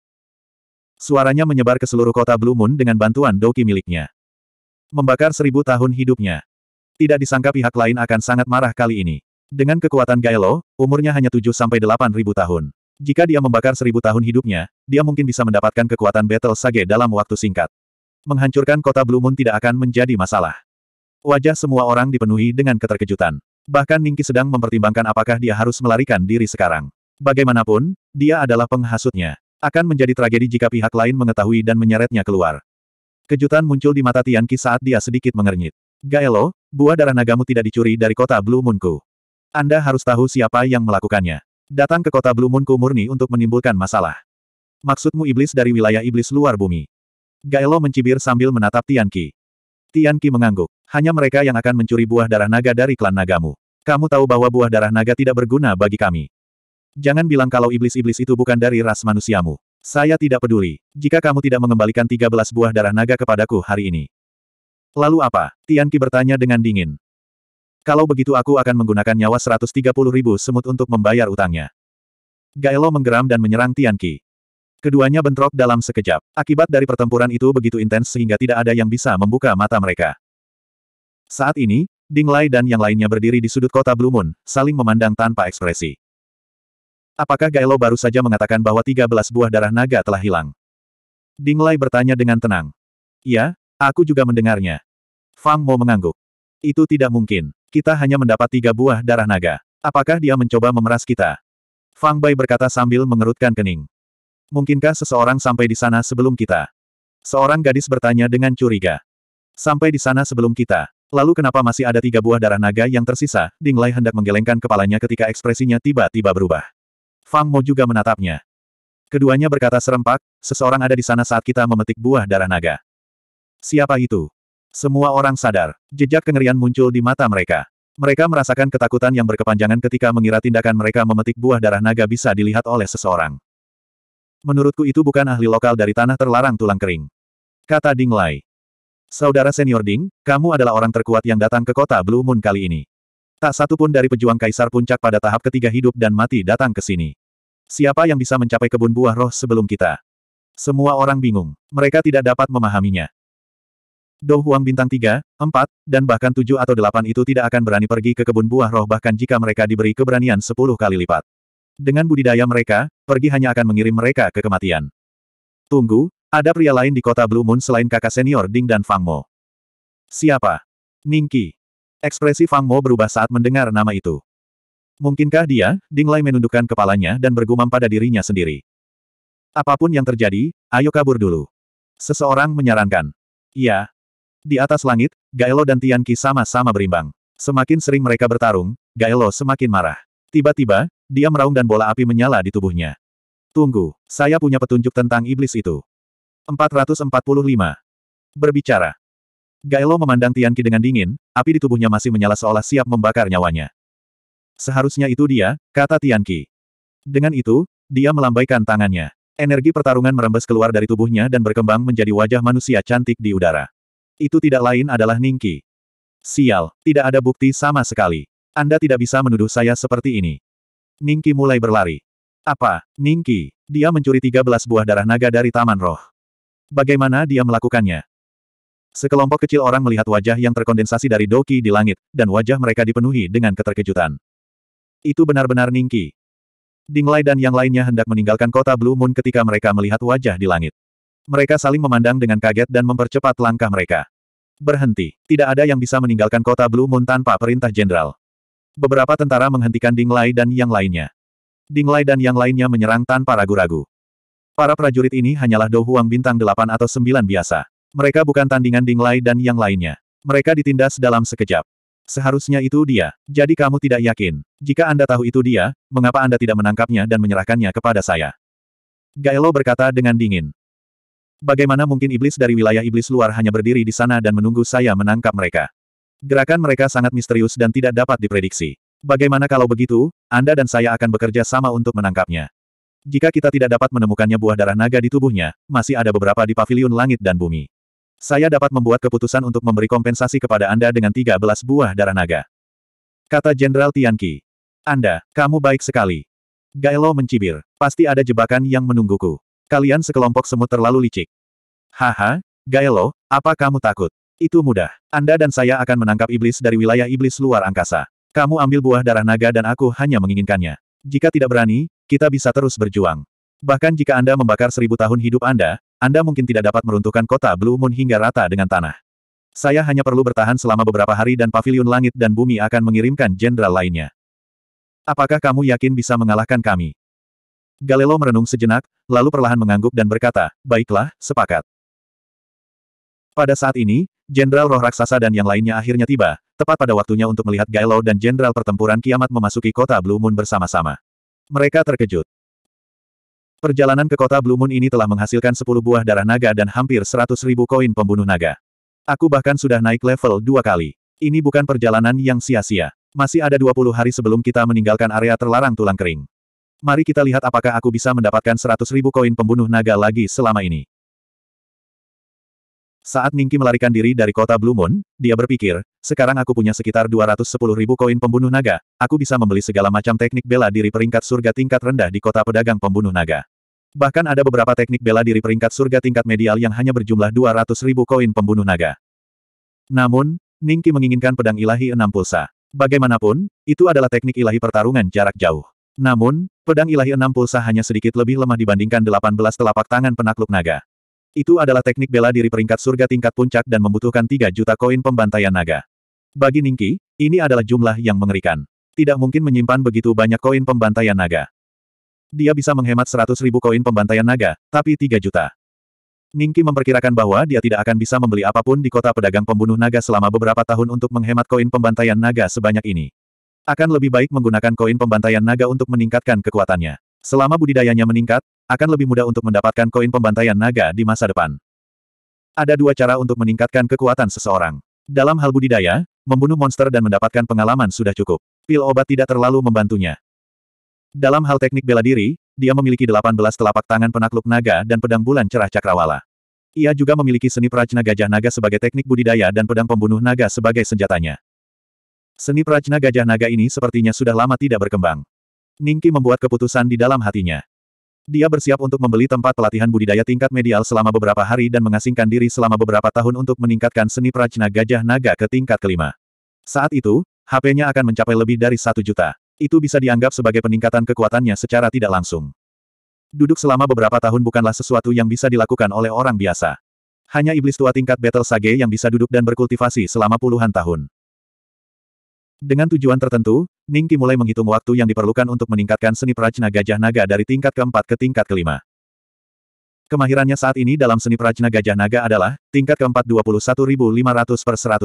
Suaranya menyebar ke seluruh kota Blue Moon dengan bantuan doki miliknya. Membakar seribu tahun hidupnya. Tidak disangka pihak lain akan sangat marah kali ini. Dengan kekuatan Gaelo, umurnya hanya 7-8 ribu tahun. Jika dia membakar seribu tahun hidupnya, dia mungkin bisa mendapatkan kekuatan Battle Sage dalam waktu singkat. Menghancurkan kota Blue Moon tidak akan menjadi masalah. Wajah semua orang dipenuhi dengan keterkejutan. Bahkan Ningki sedang mempertimbangkan apakah dia harus melarikan diri sekarang. Bagaimanapun, dia adalah penghasutnya. Akan menjadi tragedi jika pihak lain mengetahui dan menyeretnya keluar. Kejutan muncul di mata Tianqi saat dia sedikit mengernyit. Gaelo, buah darah nagamu tidak dicuri dari kota Blue Moonku. Anda harus tahu siapa yang melakukannya. Datang ke kota Blue Moonku murni untuk menimbulkan masalah. Maksudmu iblis dari wilayah iblis luar bumi. Gaelo mencibir sambil menatap Tianqi. Tianqi mengangguk. Hanya mereka yang akan mencuri buah darah naga dari klan nagamu. Kamu tahu bahwa buah darah naga tidak berguna bagi kami. Jangan bilang kalau iblis-iblis itu bukan dari ras manusiamu. Saya tidak peduli. Jika kamu tidak mengembalikan 13 buah darah naga kepadaku hari ini. Lalu apa? Tianqi bertanya dengan dingin. Kalau begitu aku akan menggunakan nyawa 130 ribu semut untuk membayar utangnya. Gaelo menggeram dan menyerang Tianqi. Keduanya bentrok dalam sekejap. Akibat dari pertempuran itu begitu intens sehingga tidak ada yang bisa membuka mata mereka. Saat ini, Ding Lai dan yang lainnya berdiri di sudut kota Blue Moon, saling memandang tanpa ekspresi. Apakah Gailo baru saja mengatakan bahwa 13 buah darah naga telah hilang? Ding Lai bertanya dengan tenang. Ya, aku juga mendengarnya. Fang Mo mengangguk. Itu tidak mungkin. Kita hanya mendapat tiga buah darah naga. Apakah dia mencoba memeras kita? Fang Bai berkata sambil mengerutkan kening. Mungkinkah seseorang sampai di sana sebelum kita? Seorang gadis bertanya dengan curiga. Sampai di sana sebelum kita. Lalu kenapa masih ada tiga buah darah naga yang tersisa? Ding Lai hendak menggelengkan kepalanya ketika ekspresinya tiba-tiba berubah. Fang Mo juga menatapnya. Keduanya berkata serempak, seseorang ada di sana saat kita memetik buah darah naga. Siapa itu? Semua orang sadar. Jejak kengerian muncul di mata mereka. Mereka merasakan ketakutan yang berkepanjangan ketika mengira tindakan mereka memetik buah darah naga bisa dilihat oleh seseorang. Menurutku itu bukan ahli lokal dari tanah terlarang tulang kering. Kata Ding Lai. Saudara senior Ding, kamu adalah orang terkuat yang datang ke kota Blue Moon kali ini. Tak satu pun dari pejuang kaisar puncak pada tahap ketiga hidup dan mati datang ke sini. Siapa yang bisa mencapai kebun buah roh sebelum kita? Semua orang bingung. Mereka tidak dapat memahaminya. Dou Huang bintang 3, 4, dan bahkan 7 atau 8 itu tidak akan berani pergi ke kebun buah roh bahkan jika mereka diberi keberanian 10 kali lipat. Dengan budidaya mereka, pergi hanya akan mengirim mereka ke kematian. Tunggu, ada pria lain di kota Blue Moon selain kakak senior Ding dan Fang Mo. Siapa? Ningki. Ekspresi Fang Mo berubah saat mendengar nama itu. Mungkinkah dia, Ding Lai menundukkan kepalanya dan bergumam pada dirinya sendiri. Apapun yang terjadi, ayo kabur dulu. Seseorang menyarankan. Iya. Di atas langit, Gaelo dan Tianqi sama-sama berimbang. Semakin sering mereka bertarung, Gaelo semakin marah. Tiba-tiba, dia meraung dan bola api menyala di tubuhnya. Tunggu, saya punya petunjuk tentang iblis itu. 445. Berbicara. Gailo memandang Tianqi dengan dingin, api di tubuhnya masih menyala seolah siap membakar nyawanya. Seharusnya itu dia, kata Tianqi. Dengan itu, dia melambaikan tangannya. Energi pertarungan merembes keluar dari tubuhnya dan berkembang menjadi wajah manusia cantik di udara. Itu tidak lain adalah Ningki. Sial, tidak ada bukti sama sekali. Anda tidak bisa menuduh saya seperti ini. Ningki mulai berlari. Apa, Ningki? Dia mencuri 13 buah darah naga dari Taman Roh. Bagaimana dia melakukannya? Sekelompok kecil orang melihat wajah yang terkondensasi dari Doki di langit, dan wajah mereka dipenuhi dengan keterkejutan. Itu benar-benar Ningki. Dinglai dan yang lainnya hendak meninggalkan kota Blue Moon ketika mereka melihat wajah di langit. Mereka saling memandang dengan kaget dan mempercepat langkah mereka. Berhenti. Tidak ada yang bisa meninggalkan kota Blue Moon tanpa perintah jenderal. Beberapa tentara menghentikan Dinglai dan yang lainnya. Dinglai dan yang lainnya menyerang tanpa ragu-ragu. Para prajurit ini hanyalah Dou Huang bintang 8 atau 9 biasa. Mereka bukan tandingan Ding Lai dan yang lainnya. Mereka ditindas dalam sekejap. Seharusnya itu dia. Jadi kamu tidak yakin. Jika Anda tahu itu dia, mengapa Anda tidak menangkapnya dan menyerahkannya kepada saya? Gaelo berkata dengan dingin. Bagaimana mungkin iblis dari wilayah iblis luar hanya berdiri di sana dan menunggu saya menangkap mereka? Gerakan mereka sangat misterius dan tidak dapat diprediksi. Bagaimana kalau begitu, Anda dan saya akan bekerja sama untuk menangkapnya. Jika kita tidak dapat menemukannya buah darah naga di tubuhnya, masih ada beberapa di paviliun langit dan bumi. Saya dapat membuat keputusan untuk memberi kompensasi kepada Anda dengan 13 buah darah naga. Kata Jenderal Tianqi. Anda, kamu baik sekali. Gailo mencibir. Pasti ada jebakan yang menungguku. Kalian sekelompok semut terlalu licik. Haha, Gailo, apa kamu takut? Itu mudah. Anda dan saya akan menangkap iblis dari wilayah iblis luar angkasa. Kamu ambil buah darah naga dan aku hanya menginginkannya. Jika tidak berani, kita bisa terus berjuang. Bahkan jika Anda membakar seribu tahun hidup Anda, Anda mungkin tidak dapat meruntuhkan kota Blue Moon hingga rata dengan tanah. Saya hanya perlu bertahan selama beberapa hari dan pavilion langit dan bumi akan mengirimkan jenderal lainnya. Apakah kamu yakin bisa mengalahkan kami? Galelo merenung sejenak, lalu perlahan mengangguk dan berkata, baiklah, sepakat. Pada saat ini, Jenderal Roh Raksasa dan yang lainnya akhirnya tiba, tepat pada waktunya untuk melihat Gaelo dan Jenderal Pertempuran Kiamat memasuki kota Blue Moon bersama-sama. Mereka terkejut. Perjalanan ke kota Blue Moon ini telah menghasilkan 10 buah darah naga dan hampir 100 ribu koin pembunuh naga. Aku bahkan sudah naik level dua kali. Ini bukan perjalanan yang sia-sia. Masih ada 20 hari sebelum kita meninggalkan area terlarang tulang kering. Mari kita lihat apakah aku bisa mendapatkan 100 ribu koin pembunuh naga lagi selama ini. Saat Ningki melarikan diri dari kota Blue Moon, dia berpikir, sekarang aku punya sekitar 210 ribu koin pembunuh naga, aku bisa membeli segala macam teknik bela diri peringkat surga tingkat rendah di kota pedagang pembunuh naga. Bahkan ada beberapa teknik bela diri peringkat surga tingkat medial yang hanya berjumlah 200 ribu koin pembunuh naga. Namun, Ningki menginginkan pedang ilahi enam pulsa. Bagaimanapun, itu adalah teknik ilahi pertarungan jarak jauh. Namun, pedang ilahi enam pulsa hanya sedikit lebih lemah dibandingkan 18 telapak tangan penakluk naga. Itu adalah teknik bela diri peringkat surga tingkat puncak dan membutuhkan 3 juta koin pembantaian naga. Bagi Ningki, ini adalah jumlah yang mengerikan. Tidak mungkin menyimpan begitu banyak koin pembantaian naga. Dia bisa menghemat 100 ribu koin pembantaian naga, tapi 3 juta. Ningki memperkirakan bahwa dia tidak akan bisa membeli apapun di kota pedagang pembunuh naga selama beberapa tahun untuk menghemat koin pembantaian naga sebanyak ini. Akan lebih baik menggunakan koin pembantaian naga untuk meningkatkan kekuatannya. Selama budidayanya meningkat, akan lebih mudah untuk mendapatkan koin pembantaian naga di masa depan. Ada dua cara untuk meningkatkan kekuatan seseorang. Dalam hal budidaya, membunuh monster dan mendapatkan pengalaman sudah cukup. Pil obat tidak terlalu membantunya. Dalam hal teknik bela diri, dia memiliki 18 telapak tangan penakluk naga dan pedang bulan cerah cakrawala. Ia juga memiliki seni prajna gajah naga sebagai teknik budidaya dan pedang pembunuh naga sebagai senjatanya. Seni prajna gajah naga ini sepertinya sudah lama tidak berkembang. Ningki membuat keputusan di dalam hatinya. Dia bersiap untuk membeli tempat pelatihan budidaya tingkat medial selama beberapa hari dan mengasingkan diri selama beberapa tahun untuk meningkatkan seni prajna gajah naga ke tingkat kelima. Saat itu, HP-nya akan mencapai lebih dari satu juta. Itu bisa dianggap sebagai peningkatan kekuatannya secara tidak langsung. Duduk selama beberapa tahun bukanlah sesuatu yang bisa dilakukan oleh orang biasa. Hanya iblis tua tingkat Battle Sage yang bisa duduk dan berkultivasi selama puluhan tahun. Dengan tujuan tertentu, Ningki mulai menghitung waktu yang diperlukan untuk meningkatkan seni prajna gajah naga dari tingkat keempat ke tingkat kelima. Kemahirannya saat ini dalam seni prajna gajah naga adalah tingkat keempat 21.500 per 100.000.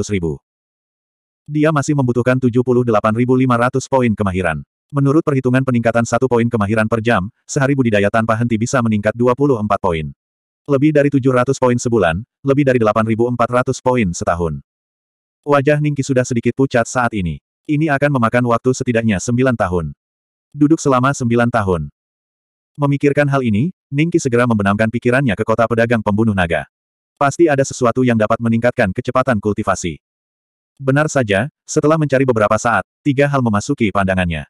Dia masih membutuhkan 78.500 poin kemahiran. Menurut perhitungan peningkatan satu poin kemahiran per jam, sehari budidaya tanpa henti bisa meningkat 24 poin. Lebih dari 700 poin sebulan, lebih dari 8.400 poin setahun. Wajah Ningki sudah sedikit pucat saat ini. Ini akan memakan waktu setidaknya sembilan tahun. Duduk selama sembilan tahun. Memikirkan hal ini, Ningki segera membenamkan pikirannya ke kota pedagang pembunuh naga. Pasti ada sesuatu yang dapat meningkatkan kecepatan kultivasi. Benar saja, setelah mencari beberapa saat, tiga hal memasuki pandangannya.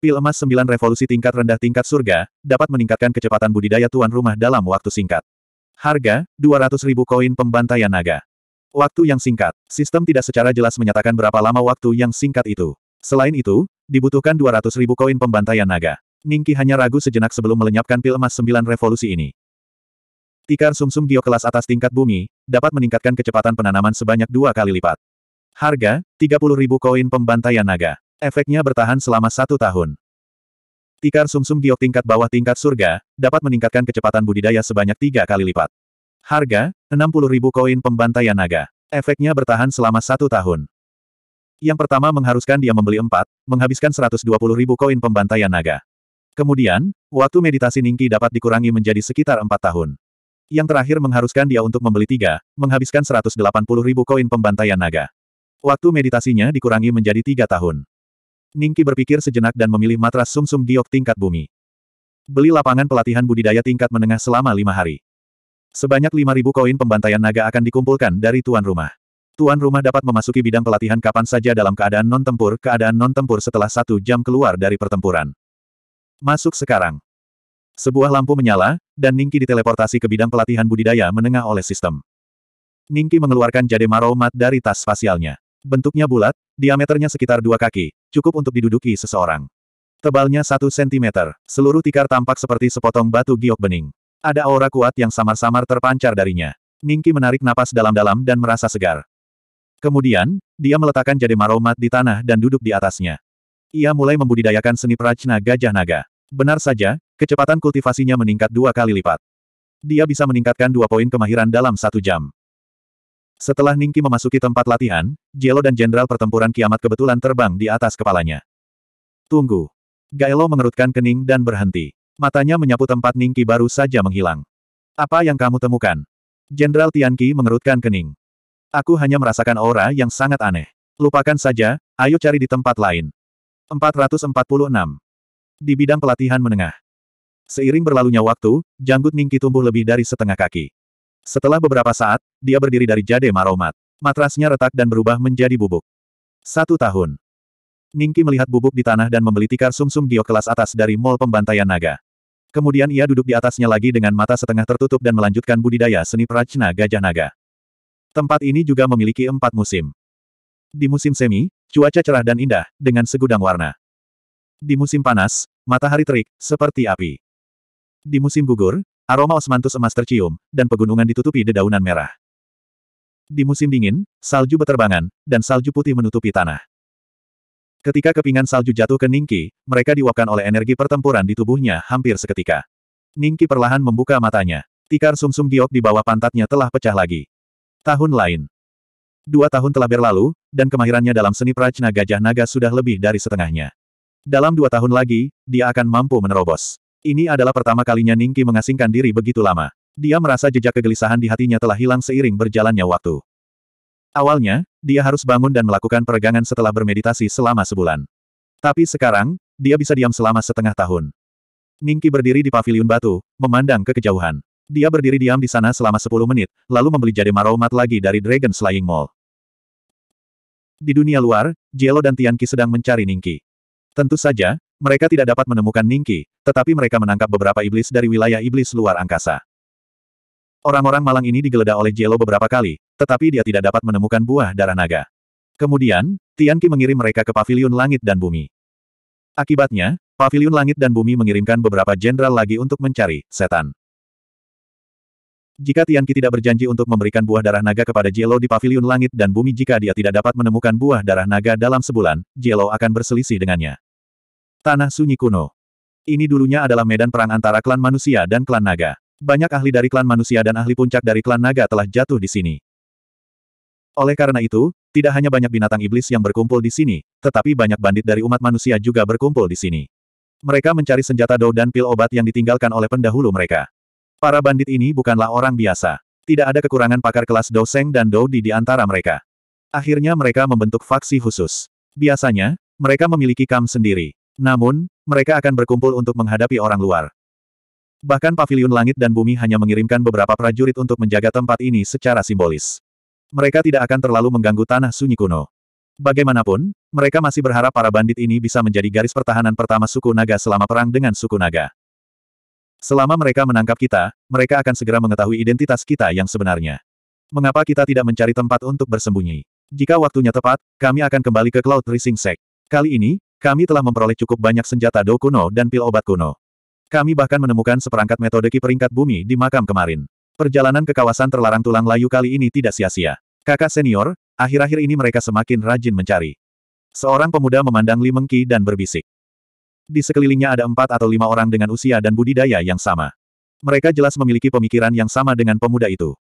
Pil emas sembilan revolusi tingkat rendah tingkat surga, dapat meningkatkan kecepatan budidaya tuan rumah dalam waktu singkat. Harga, 200 ribu koin pembantaian naga. Waktu yang singkat. Sistem tidak secara jelas menyatakan berapa lama waktu yang singkat itu. Selain itu, dibutuhkan 200 ribu koin pembantaian naga. Ningki hanya ragu sejenak sebelum melenyapkan pil emas sembilan revolusi ini. Tikar sumsum gio kelas atas tingkat bumi, dapat meningkatkan kecepatan penanaman sebanyak dua kali lipat. Harga, ribu koin pembantaian naga. Efeknya bertahan selama satu tahun. Tikar sumsum giok tingkat bawah tingkat surga, dapat meningkatkan kecepatan budidaya sebanyak tiga kali lipat. Harga, 60.000 koin pembantaian naga. Efeknya bertahan selama satu tahun. Yang pertama mengharuskan dia membeli empat, menghabiskan 120.000 koin pembantaian naga. Kemudian, waktu meditasi Ningki dapat dikurangi menjadi sekitar empat tahun. Yang terakhir mengharuskan dia untuk membeli tiga, menghabiskan 180.000 koin pembantaian naga. Waktu meditasinya dikurangi menjadi tiga tahun. Ningki berpikir sejenak dan memilih matras sumsum -sum diok tingkat bumi. Beli lapangan pelatihan budidaya tingkat menengah selama lima hari. Sebanyak 5.000 koin pembantaian naga akan dikumpulkan dari tuan rumah. Tuan rumah dapat memasuki bidang pelatihan kapan saja dalam keadaan non-tempur, keadaan non-tempur setelah satu jam keluar dari pertempuran. Masuk sekarang. Sebuah lampu menyala, dan Ningki diteleportasi ke bidang pelatihan budidaya menengah oleh sistem. Ningki mengeluarkan jade maromat dari tas spasialnya. Bentuknya bulat, diameternya sekitar dua kaki, cukup untuk diduduki seseorang. Tebalnya satu sentimeter, seluruh tikar tampak seperti sepotong batu giok bening. Ada aura kuat yang samar-samar terpancar darinya. Ningki menarik napas dalam-dalam dan merasa segar. Kemudian, dia meletakkan jade maromat di tanah dan duduk di atasnya. Ia mulai membudidayakan seni prajna gajah naga. Benar saja, kecepatan kultivasinya meningkat dua kali lipat. Dia bisa meningkatkan dua poin kemahiran dalam satu jam. Setelah Ningki memasuki tempat latihan, Jelo dan Jenderal Pertempuran Kiamat kebetulan terbang di atas kepalanya. Tunggu. Gaelo mengerutkan kening dan berhenti. Matanya menyapu tempat Ningki baru saja menghilang. Apa yang kamu temukan? Jenderal Tianqi mengerutkan kening. Aku hanya merasakan aura yang sangat aneh. Lupakan saja, ayo cari di tempat lain. 446. Di bidang pelatihan menengah. Seiring berlalunya waktu, janggut Ningki tumbuh lebih dari setengah kaki. Setelah beberapa saat, dia berdiri dari jade maromat. Matrasnya retak dan berubah menjadi bubuk. Satu tahun. Ningki melihat bubuk di tanah dan membeli tikar sumsum -sum kelas atas dari mall pembantaian naga. Kemudian ia duduk di atasnya lagi dengan mata setengah tertutup dan melanjutkan budidaya seni prajna gajah naga. Tempat ini juga memiliki empat musim. Di musim semi, cuaca cerah dan indah, dengan segudang warna. Di musim panas, matahari terik, seperti api. Di musim gugur, aroma osmantus emas tercium, dan pegunungan ditutupi dedaunan merah. Di musim dingin, salju beterbangan, dan salju putih menutupi tanah. Ketika kepingan salju jatuh ke Ningki, mereka diuapkan oleh energi pertempuran di tubuhnya hampir seketika. Ningki perlahan membuka matanya. Tikar sumsum -sum giok di bawah pantatnya telah pecah lagi. Tahun lain. Dua tahun telah berlalu, dan kemahirannya dalam seni prajna gajah naga sudah lebih dari setengahnya. Dalam dua tahun lagi, dia akan mampu menerobos. Ini adalah pertama kalinya Ningki mengasingkan diri begitu lama. Dia merasa jejak kegelisahan di hatinya telah hilang seiring berjalannya waktu. Awalnya, dia harus bangun dan melakukan peregangan setelah bermeditasi selama sebulan. Tapi sekarang, dia bisa diam selama setengah tahun. Ningki berdiri di paviliun batu, memandang ke kejauhan. Dia berdiri diam di sana selama 10 menit, lalu membeli jade maromat lagi dari Dragon Slaying Mall. Di dunia luar, Jielo dan Tianqi sedang mencari Ningki. Tentu saja, mereka tidak dapat menemukan Ningki, tetapi mereka menangkap beberapa iblis dari wilayah iblis luar angkasa. Orang-orang malang ini digeledah oleh Jelo beberapa kali, tetapi dia tidak dapat menemukan buah darah naga. Kemudian, Tianqi mengirim mereka ke paviliun langit dan bumi. Akibatnya, paviliun langit dan bumi mengirimkan beberapa jenderal lagi untuk mencari setan. Jika Tianqi tidak berjanji untuk memberikan buah darah naga kepada Jelo di paviliun langit dan bumi jika dia tidak dapat menemukan buah darah naga dalam sebulan, Jelo akan berselisih dengannya. Tanah sunyi kuno. Ini dulunya adalah medan perang antara klan manusia dan klan naga. Banyak ahli dari klan manusia dan ahli puncak dari klan naga telah jatuh di sini. Oleh karena itu, tidak hanya banyak binatang iblis yang berkumpul di sini, tetapi banyak bandit dari umat manusia juga berkumpul di sini. Mereka mencari senjata dou dan pil obat yang ditinggalkan oleh pendahulu mereka. Para bandit ini bukanlah orang biasa. Tidak ada kekurangan pakar kelas dou seng dan dou di di antara mereka. Akhirnya mereka membentuk faksi khusus. Biasanya, mereka memiliki kam sendiri. Namun, mereka akan berkumpul untuk menghadapi orang luar. Bahkan paviliun langit dan bumi hanya mengirimkan beberapa prajurit untuk menjaga tempat ini secara simbolis. Mereka tidak akan terlalu mengganggu tanah sunyi kuno. Bagaimanapun, mereka masih berharap para bandit ini bisa menjadi garis pertahanan pertama suku naga selama perang dengan suku naga. Selama mereka menangkap kita, mereka akan segera mengetahui identitas kita yang sebenarnya. Mengapa kita tidak mencari tempat untuk bersembunyi? Jika waktunya tepat, kami akan kembali ke Cloud Rising Sect. Kali ini, kami telah memperoleh cukup banyak senjata do kuno dan pil obat kuno. Kami bahkan menemukan seperangkat metode ki peringkat bumi di makam kemarin. Perjalanan ke kawasan terlarang tulang layu kali ini tidak sia-sia. Kakak senior, akhir-akhir ini mereka semakin rajin mencari. Seorang pemuda memandang Li Mengki dan berbisik. Di sekelilingnya ada empat atau lima orang dengan usia dan budidaya yang sama. Mereka jelas memiliki pemikiran yang sama dengan pemuda itu.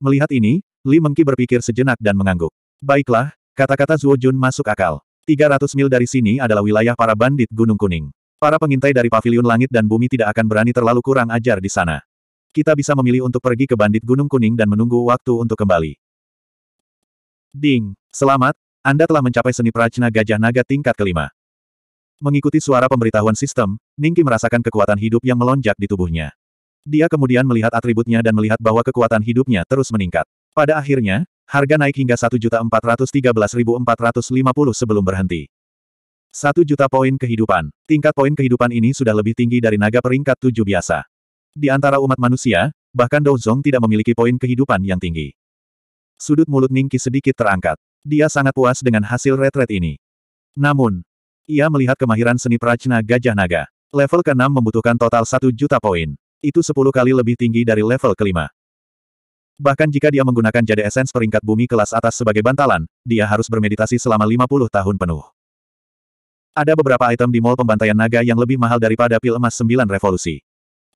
Melihat ini, Li Mengki berpikir sejenak dan mengangguk. Baiklah, kata-kata Zuo Jun masuk akal. 300 mil dari sini adalah wilayah para bandit Gunung Kuning. Para pengintai dari Paviliun langit dan bumi tidak akan berani terlalu kurang ajar di sana. Kita bisa memilih untuk pergi ke Bandit Gunung Kuning dan menunggu waktu untuk kembali. Ding, selamat, Anda telah mencapai seni prajna gajah naga tingkat kelima. Mengikuti suara pemberitahuan sistem, Ningki merasakan kekuatan hidup yang melonjak di tubuhnya. Dia kemudian melihat atributnya dan melihat bahwa kekuatan hidupnya terus meningkat. Pada akhirnya, harga naik hingga 1.413.450 sebelum berhenti. Satu juta poin kehidupan. Tingkat poin kehidupan ini sudah lebih tinggi dari naga peringkat tujuh biasa. Di antara umat manusia, bahkan Douzong tidak memiliki poin kehidupan yang tinggi. Sudut mulut Ningki sedikit terangkat. Dia sangat puas dengan hasil retret ini. Namun, ia melihat kemahiran seni prajna gajah naga. Level ke-6 membutuhkan total satu juta poin. Itu sepuluh kali lebih tinggi dari level kelima. Bahkan jika dia menggunakan jade esens peringkat bumi kelas atas sebagai bantalan, dia harus bermeditasi selama 50 tahun penuh. Ada beberapa item di mall pembantaian naga yang lebih mahal daripada pil emas sembilan revolusi.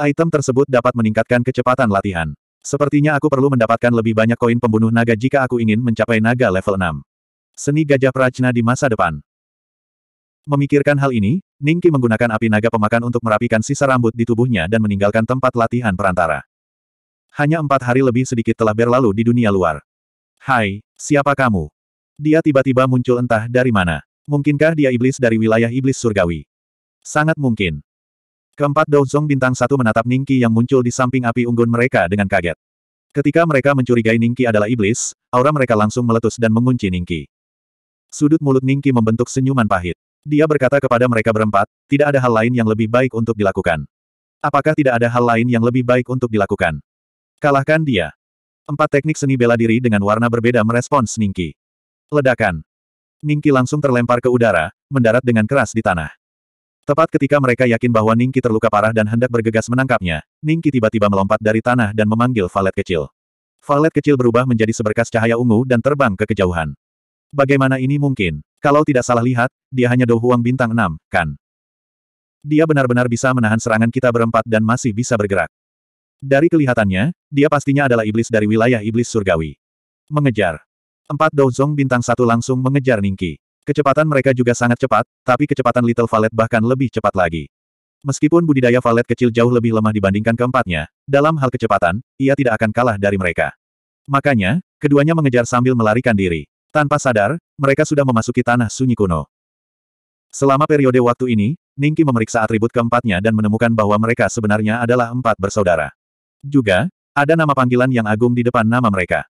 Item tersebut dapat meningkatkan kecepatan latihan. Sepertinya aku perlu mendapatkan lebih banyak koin pembunuh naga jika aku ingin mencapai naga level 6. Seni Gajah Prajna di masa depan. Memikirkan hal ini, Ningki menggunakan api naga pemakan untuk merapikan sisa rambut di tubuhnya dan meninggalkan tempat latihan perantara. Hanya empat hari lebih sedikit telah berlalu di dunia luar. Hai, siapa kamu? Dia tiba-tiba muncul entah dari mana. Mungkinkah dia iblis dari wilayah iblis surgawi? Sangat mungkin. Keempat Douzong bintang satu menatap Ningki yang muncul di samping api unggun mereka dengan kaget. Ketika mereka mencurigai Ningki adalah iblis, aura mereka langsung meletus dan mengunci Ningki. Sudut mulut Ningki membentuk senyuman pahit. Dia berkata kepada mereka berempat, tidak ada hal lain yang lebih baik untuk dilakukan. Apakah tidak ada hal lain yang lebih baik untuk dilakukan? Kalahkan dia. Empat teknik seni bela diri dengan warna berbeda merespons Ningki. Ledakan. Ningki langsung terlempar ke udara, mendarat dengan keras di tanah. Tepat ketika mereka yakin bahwa Ningki terluka parah dan hendak bergegas menangkapnya, Ningki tiba-tiba melompat dari tanah dan memanggil valet kecil. Valet kecil berubah menjadi seberkas cahaya ungu dan terbang ke kejauhan. Bagaimana ini mungkin? Kalau tidak salah lihat, dia hanya Dohuang bintang Enam, kan? Dia benar-benar bisa menahan serangan kita berempat dan masih bisa bergerak. Dari kelihatannya, dia pastinya adalah iblis dari wilayah iblis surgawi. Mengejar. Empat Douzong bintang satu langsung mengejar Ningki. Kecepatan mereka juga sangat cepat, tapi kecepatan Little Valet bahkan lebih cepat lagi. Meskipun budidaya Valet kecil jauh lebih lemah dibandingkan keempatnya, dalam hal kecepatan, ia tidak akan kalah dari mereka. Makanya, keduanya mengejar sambil melarikan diri. Tanpa sadar, mereka sudah memasuki tanah sunyi kuno. Selama periode waktu ini, Ningki memeriksa atribut keempatnya dan menemukan bahwa mereka sebenarnya adalah empat bersaudara. Juga, ada nama panggilan yang agung di depan nama mereka.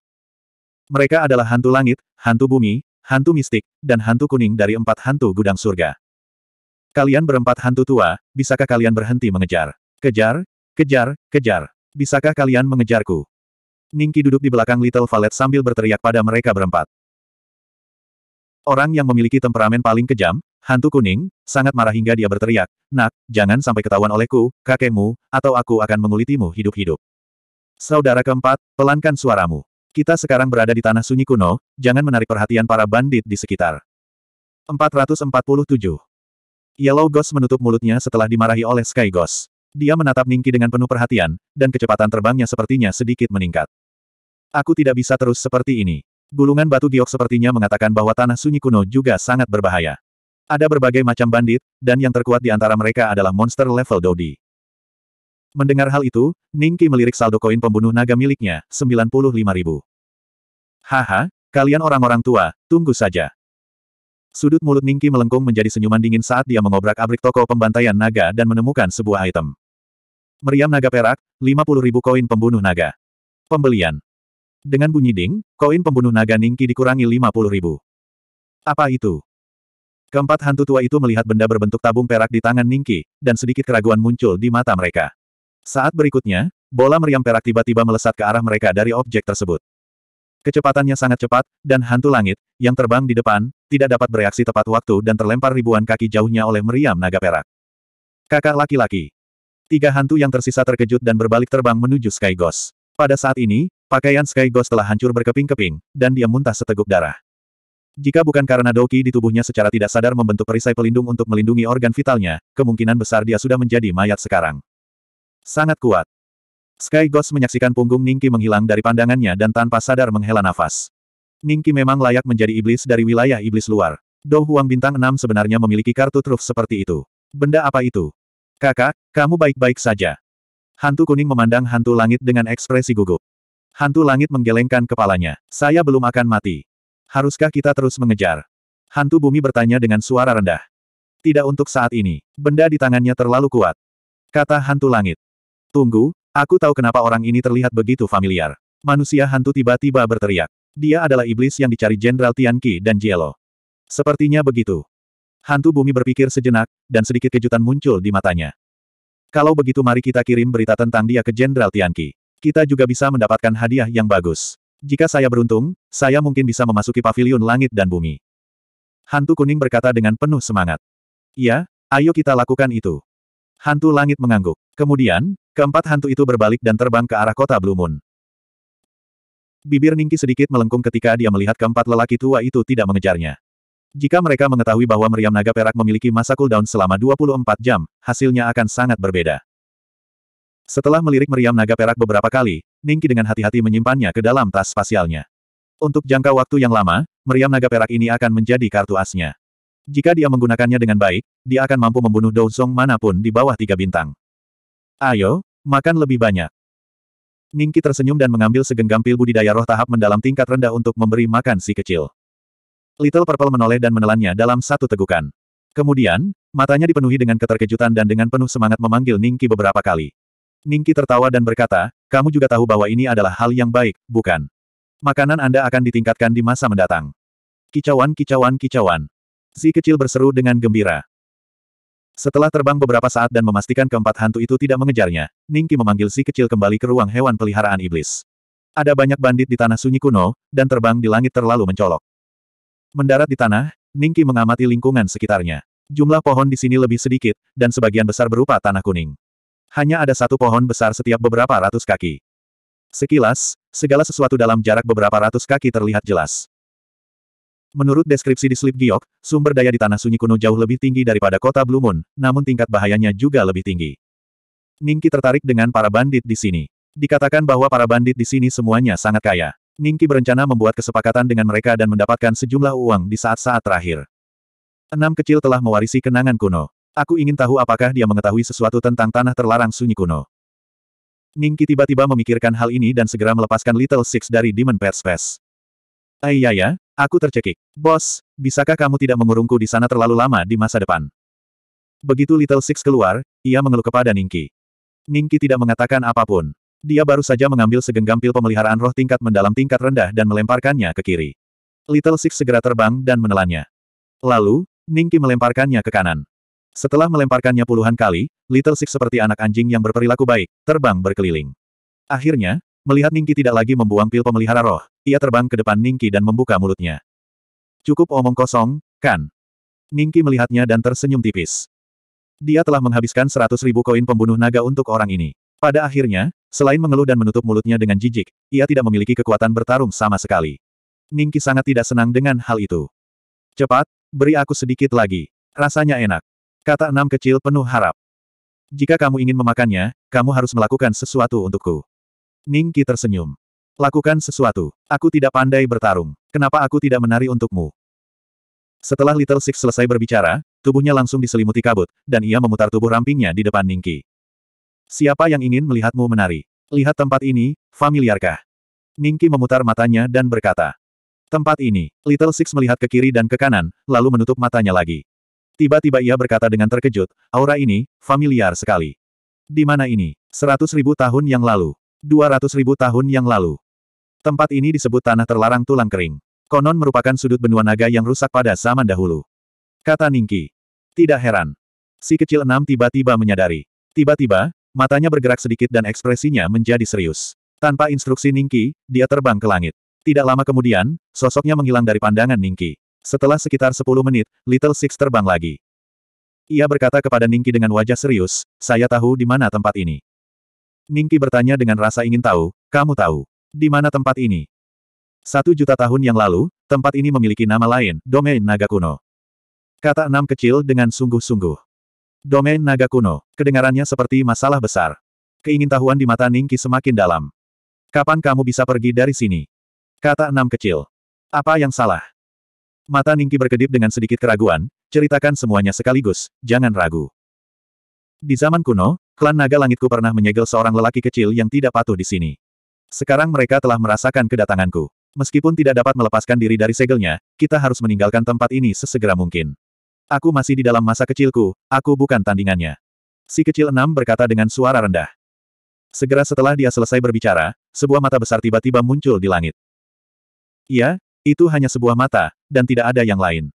Mereka adalah hantu langit, hantu bumi, hantu mistik, dan hantu kuning dari empat hantu gudang surga. Kalian berempat hantu tua, bisakah kalian berhenti mengejar? Kejar, kejar, kejar. Bisakah kalian mengejarku? Ningki duduk di belakang Little Valet sambil berteriak pada mereka berempat. Orang yang memiliki temperamen paling kejam, hantu kuning, sangat marah hingga dia berteriak, Nak, jangan sampai ketahuan olehku, kakekmu, atau aku akan mengulitimu hidup-hidup. Saudara keempat, pelankan suaramu. Kita sekarang berada di tanah sunyi kuno, jangan menarik perhatian para bandit di sekitar. 447. Yellow Ghost menutup mulutnya setelah dimarahi oleh Sky Ghost. Dia menatap Ningki dengan penuh perhatian, dan kecepatan terbangnya sepertinya sedikit meningkat. Aku tidak bisa terus seperti ini. Gulungan batu giok sepertinya mengatakan bahwa tanah sunyi kuno juga sangat berbahaya. Ada berbagai macam bandit, dan yang terkuat di antara mereka adalah monster level Dodi. Mendengar hal itu, Ningki melirik saldo koin pembunuh naga miliknya, 95 ribu. Haha, kalian orang-orang tua, tunggu saja. Sudut mulut Ningki melengkung menjadi senyuman dingin saat dia mengobrak-abrik toko pembantaian naga dan menemukan sebuah item. Meriam naga perak, 50 ribu koin pembunuh naga. Pembelian. Dengan bunyi ding, koin pembunuh naga Ningki dikurangi 50 ribu. Apa itu? Keempat hantu tua itu melihat benda berbentuk tabung perak di tangan Ningki, dan sedikit keraguan muncul di mata mereka. Saat berikutnya, bola meriam perak tiba-tiba melesat ke arah mereka dari objek tersebut. Kecepatannya sangat cepat, dan hantu langit, yang terbang di depan, tidak dapat bereaksi tepat waktu dan terlempar ribuan kaki jauhnya oleh meriam naga perak. Kakak laki-laki. Tiga hantu yang tersisa terkejut dan berbalik terbang menuju Sky Ghost. Pada saat ini, pakaian Sky Ghost telah hancur berkeping-keping, dan dia muntah seteguk darah. Jika bukan karena Doki di tubuhnya secara tidak sadar membentuk perisai pelindung untuk melindungi organ vitalnya, kemungkinan besar dia sudah menjadi mayat sekarang. Sangat kuat. Sky Ghost menyaksikan punggung Ningki menghilang dari pandangannya dan tanpa sadar menghela nafas. Ningki memang layak menjadi iblis dari wilayah iblis luar. Dou Huang Bintang 6 sebenarnya memiliki kartu truf seperti itu. Benda apa itu? Kakak, kamu baik-baik saja. Hantu kuning memandang hantu langit dengan ekspresi gugup. Hantu langit menggelengkan kepalanya. Saya belum akan mati. Haruskah kita terus mengejar? Hantu bumi bertanya dengan suara rendah. Tidak untuk saat ini. Benda di tangannya terlalu kuat. Kata hantu langit. Tunggu, aku tahu kenapa orang ini terlihat begitu familiar. Manusia hantu tiba-tiba berteriak. Dia adalah iblis yang dicari Jenderal Tianqi dan Jielo. Sepertinya begitu. Hantu bumi berpikir sejenak, dan sedikit kejutan muncul di matanya. Kalau begitu mari kita kirim berita tentang dia ke Jenderal Tianqi. Kita juga bisa mendapatkan hadiah yang bagus. Jika saya beruntung, saya mungkin bisa memasuki Paviliun langit dan bumi. Hantu kuning berkata dengan penuh semangat. Ya, ayo kita lakukan itu. Hantu langit mengangguk. Kemudian, keempat hantu itu berbalik dan terbang ke arah kota Blue Moon. Bibir Ningki sedikit melengkung ketika dia melihat keempat lelaki tua itu tidak mengejarnya. Jika mereka mengetahui bahwa meriam naga perak memiliki masa cooldown selama 24 jam, hasilnya akan sangat berbeda. Setelah melirik meriam naga perak beberapa kali, Ningki dengan hati-hati menyimpannya ke dalam tas spasialnya. Untuk jangka waktu yang lama, meriam naga perak ini akan menjadi kartu asnya. Jika dia menggunakannya dengan baik, dia akan mampu membunuh Douzong manapun di bawah tiga bintang. Ayo, makan lebih banyak. Ningki tersenyum dan mengambil segenggam pil budidaya roh tahap mendalam tingkat rendah untuk memberi makan si kecil. Little Purple menoleh dan menelannya dalam satu tegukan. Kemudian, matanya dipenuhi dengan keterkejutan dan dengan penuh semangat memanggil Ningki beberapa kali. Ningki tertawa dan berkata, kamu juga tahu bahwa ini adalah hal yang baik, bukan? Makanan Anda akan ditingkatkan di masa mendatang. Kicauan kicauan kicauan. Si kecil berseru dengan gembira. Setelah terbang beberapa saat dan memastikan keempat hantu itu tidak mengejarnya, Ningki memanggil si kecil kembali ke ruang hewan peliharaan iblis. Ada banyak bandit di tanah sunyi kuno, dan terbang di langit terlalu mencolok. Mendarat di tanah, Ningki mengamati lingkungan sekitarnya. Jumlah pohon di sini lebih sedikit, dan sebagian besar berupa tanah kuning. Hanya ada satu pohon besar setiap beberapa ratus kaki. Sekilas, segala sesuatu dalam jarak beberapa ratus kaki terlihat jelas. Menurut deskripsi di Sleep Giok, sumber daya di Tanah Sunyi kuno jauh lebih tinggi daripada kota Blue Moon, namun tingkat bahayanya juga lebih tinggi. Ningki tertarik dengan para bandit di sini. Dikatakan bahwa para bandit di sini semuanya sangat kaya. Ningki berencana membuat kesepakatan dengan mereka dan mendapatkan sejumlah uang di saat-saat terakhir. Enam kecil telah mewarisi kenangan kuno. Aku ingin tahu apakah dia mengetahui sesuatu tentang tanah terlarang sunyi kuno. Ningki tiba-tiba memikirkan hal ini dan segera melepaskan Little Six dari Demon Pet Space. Aiyaya, ah, aku tercekik. Bos, bisakah kamu tidak mengurungku di sana terlalu lama di masa depan? Begitu Little Six keluar, ia mengeluh kepada Ningki. Ningki tidak mengatakan apapun. Dia baru saja mengambil segenggam pil pemeliharaan roh tingkat mendalam tingkat rendah dan melemparkannya ke kiri. Little Six segera terbang dan menelannya. Lalu, Ningki melemparkannya ke kanan. Setelah melemparkannya puluhan kali, Little Six seperti anak anjing yang berperilaku baik, terbang berkeliling. Akhirnya, Melihat Ningki tidak lagi membuang pil pemelihara roh, ia terbang ke depan Ningki dan membuka mulutnya. Cukup omong kosong, kan? Ningki melihatnya dan tersenyum tipis. Dia telah menghabiskan seratus ribu koin pembunuh naga untuk orang ini. Pada akhirnya, selain mengeluh dan menutup mulutnya dengan jijik, ia tidak memiliki kekuatan bertarung sama sekali. Ningki sangat tidak senang dengan hal itu. Cepat, beri aku sedikit lagi. Rasanya enak. Kata enam kecil penuh harap. Jika kamu ingin memakannya, kamu harus melakukan sesuatu untukku. Ningki tersenyum. Lakukan sesuatu. Aku tidak pandai bertarung. Kenapa aku tidak menari untukmu? Setelah Little Six selesai berbicara, tubuhnya langsung diselimuti kabut, dan ia memutar tubuh rampingnya di depan Ningki. Siapa yang ingin melihatmu menari? Lihat tempat ini, familiarkah? Ningki memutar matanya dan berkata. Tempat ini, Little Six melihat ke kiri dan ke kanan, lalu menutup matanya lagi. Tiba-tiba ia berkata dengan terkejut, aura ini, familiar sekali. Di mana ini? Seratus ribu tahun yang lalu ribu tahun yang lalu. Tempat ini disebut tanah terlarang tulang kering. Konon merupakan sudut benua naga yang rusak pada zaman dahulu. Kata Ningki. Tidak heran. Si kecil enam tiba-tiba menyadari. Tiba-tiba, matanya bergerak sedikit dan ekspresinya menjadi serius. Tanpa instruksi Ningki, dia terbang ke langit. Tidak lama kemudian, sosoknya menghilang dari pandangan Ningki. Setelah sekitar 10 menit, Little Six terbang lagi. Ia berkata kepada Ningki dengan wajah serius, saya tahu di mana tempat ini. Ningki bertanya dengan rasa ingin tahu, kamu tahu, di mana tempat ini? Satu juta tahun yang lalu, tempat ini memiliki nama lain, Domain Naga Kuno. Kata enam kecil dengan sungguh-sungguh. Domain Naga Kuno, kedengarannya seperti masalah besar. Keingintahuan di mata Ningki semakin dalam. Kapan kamu bisa pergi dari sini? Kata enam kecil. Apa yang salah? Mata Ningki berkedip dengan sedikit keraguan, ceritakan semuanya sekaligus, jangan ragu. Di zaman kuno, Klan Naga Langitku pernah menyegel seorang lelaki kecil yang tidak patuh di sini. Sekarang mereka telah merasakan kedatanganku. Meskipun tidak dapat melepaskan diri dari segelnya, kita harus meninggalkan tempat ini sesegera mungkin. Aku masih di dalam masa kecilku, aku bukan tandingannya. Si kecil enam berkata dengan suara rendah. Segera setelah dia selesai berbicara, sebuah mata besar tiba-tiba muncul di langit. Iya, itu hanya sebuah mata, dan tidak ada yang lain.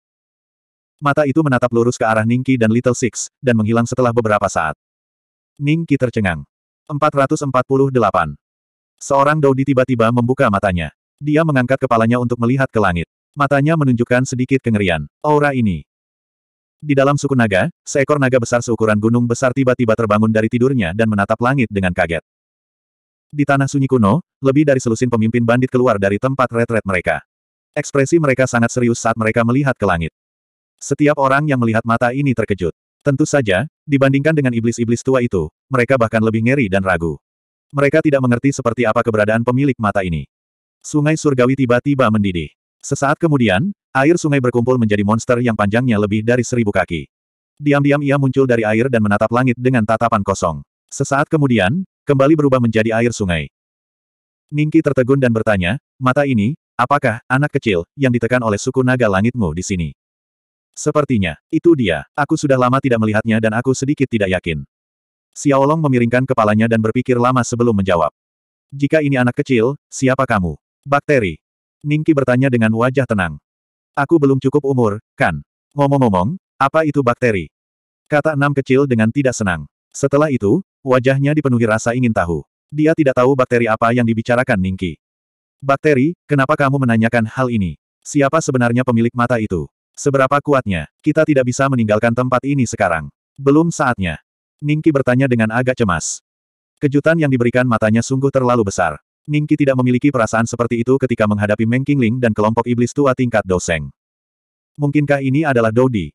Mata itu menatap lurus ke arah Ningki dan Little Six, dan menghilang setelah beberapa saat. Ning Qi tercengang. 448. Seorang Dodi tiba-tiba membuka matanya. Dia mengangkat kepalanya untuk melihat ke langit. Matanya menunjukkan sedikit kengerian. Aura ini. Di dalam suku naga, seekor naga besar seukuran gunung besar tiba-tiba terbangun dari tidurnya dan menatap langit dengan kaget. Di tanah sunyi kuno, lebih dari selusin pemimpin bandit keluar dari tempat retret mereka. Ekspresi mereka sangat serius saat mereka melihat ke langit. Setiap orang yang melihat mata ini terkejut. Tentu saja, dibandingkan dengan iblis-iblis tua itu, mereka bahkan lebih ngeri dan ragu. Mereka tidak mengerti seperti apa keberadaan pemilik mata ini. Sungai surgawi tiba-tiba mendidih. Sesaat kemudian, air sungai berkumpul menjadi monster yang panjangnya lebih dari seribu kaki. Diam-diam ia muncul dari air dan menatap langit dengan tatapan kosong. Sesaat kemudian, kembali berubah menjadi air sungai. Ningki tertegun dan bertanya, mata ini, apakah anak kecil yang ditekan oleh suku naga langitmu di sini? Sepertinya, itu dia. Aku sudah lama tidak melihatnya dan aku sedikit tidak yakin. Xiaolong memiringkan kepalanya dan berpikir lama sebelum menjawab. Jika ini anak kecil, siapa kamu? Bakteri. Ningki bertanya dengan wajah tenang. Aku belum cukup umur, kan? Ngomong-ngomong, apa itu bakteri? Kata enam kecil dengan tidak senang. Setelah itu, wajahnya dipenuhi rasa ingin tahu. Dia tidak tahu bakteri apa yang dibicarakan Ningki. Bakteri, kenapa kamu menanyakan hal ini? Siapa sebenarnya pemilik mata itu? Seberapa kuatnya, kita tidak bisa meninggalkan tempat ini sekarang. Belum saatnya. Ningki bertanya dengan agak cemas. Kejutan yang diberikan matanya sungguh terlalu besar. Ningki tidak memiliki perasaan seperti itu ketika menghadapi Meng Qingling dan kelompok iblis tua tingkat Doseng. Mungkinkah ini adalah Dodi?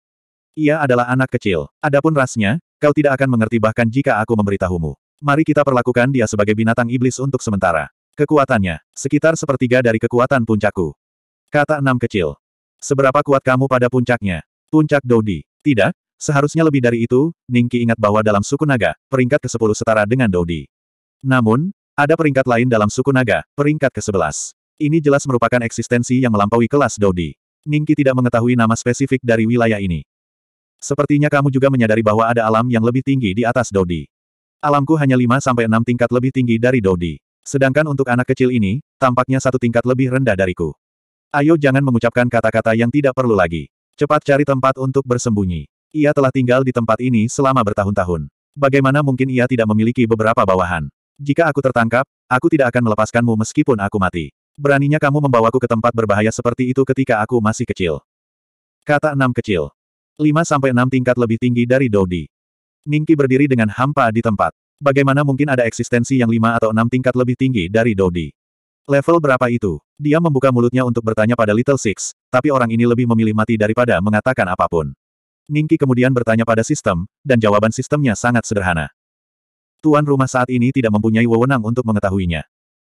Ia adalah anak kecil. Adapun rasnya, kau tidak akan mengerti bahkan jika aku memberitahumu. Mari kita perlakukan dia sebagai binatang iblis untuk sementara. Kekuatannya, sekitar sepertiga dari kekuatan puncaku. Kata enam kecil. Seberapa kuat kamu pada puncaknya? Puncak Dodi. Tidak, seharusnya lebih dari itu, Ningki ingat bahwa dalam suku naga, peringkat ke-10 setara dengan Dodi. Namun, ada peringkat lain dalam suku naga, peringkat ke-11. Ini jelas merupakan eksistensi yang melampaui kelas Dodi. Ningki tidak mengetahui nama spesifik dari wilayah ini. Sepertinya kamu juga menyadari bahwa ada alam yang lebih tinggi di atas Dodi. Alamku hanya 5-6 tingkat lebih tinggi dari Dodi. Sedangkan untuk anak kecil ini, tampaknya satu tingkat lebih rendah dariku. Ayo jangan mengucapkan kata-kata yang tidak perlu lagi. Cepat cari tempat untuk bersembunyi. Ia telah tinggal di tempat ini selama bertahun-tahun. Bagaimana mungkin ia tidak memiliki beberapa bawahan? Jika aku tertangkap, aku tidak akan melepaskanmu meskipun aku mati. Beraninya kamu membawaku ke tempat berbahaya seperti itu ketika aku masih kecil. Kata enam kecil. lima sampai enam tingkat lebih tinggi dari Dodi. Ningki berdiri dengan hampa di tempat. Bagaimana mungkin ada eksistensi yang lima atau enam tingkat lebih tinggi dari Dodi? Level berapa itu? Dia membuka mulutnya untuk bertanya pada Little Six, tapi orang ini lebih memilih mati daripada mengatakan apapun. Ningki kemudian bertanya pada sistem, dan jawaban sistemnya sangat sederhana. Tuan rumah saat ini tidak mempunyai wewenang untuk mengetahuinya.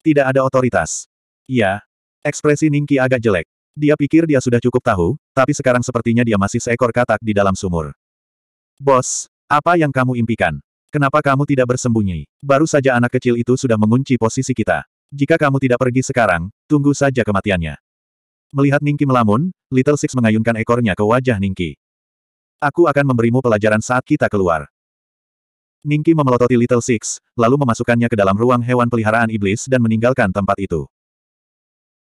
Tidak ada otoritas. Ya, Ekspresi Ningki agak jelek. Dia pikir dia sudah cukup tahu, tapi sekarang sepertinya dia masih seekor katak di dalam sumur. Bos, apa yang kamu impikan? Kenapa kamu tidak bersembunyi? Baru saja anak kecil itu sudah mengunci posisi kita. Jika kamu tidak pergi sekarang, tunggu saja kematiannya. Melihat Ningki melamun, Little Six mengayunkan ekornya ke wajah Ningki. Aku akan memberimu pelajaran saat kita keluar. Ningki memelototi Little Six, lalu memasukkannya ke dalam ruang hewan peliharaan iblis dan meninggalkan tempat itu.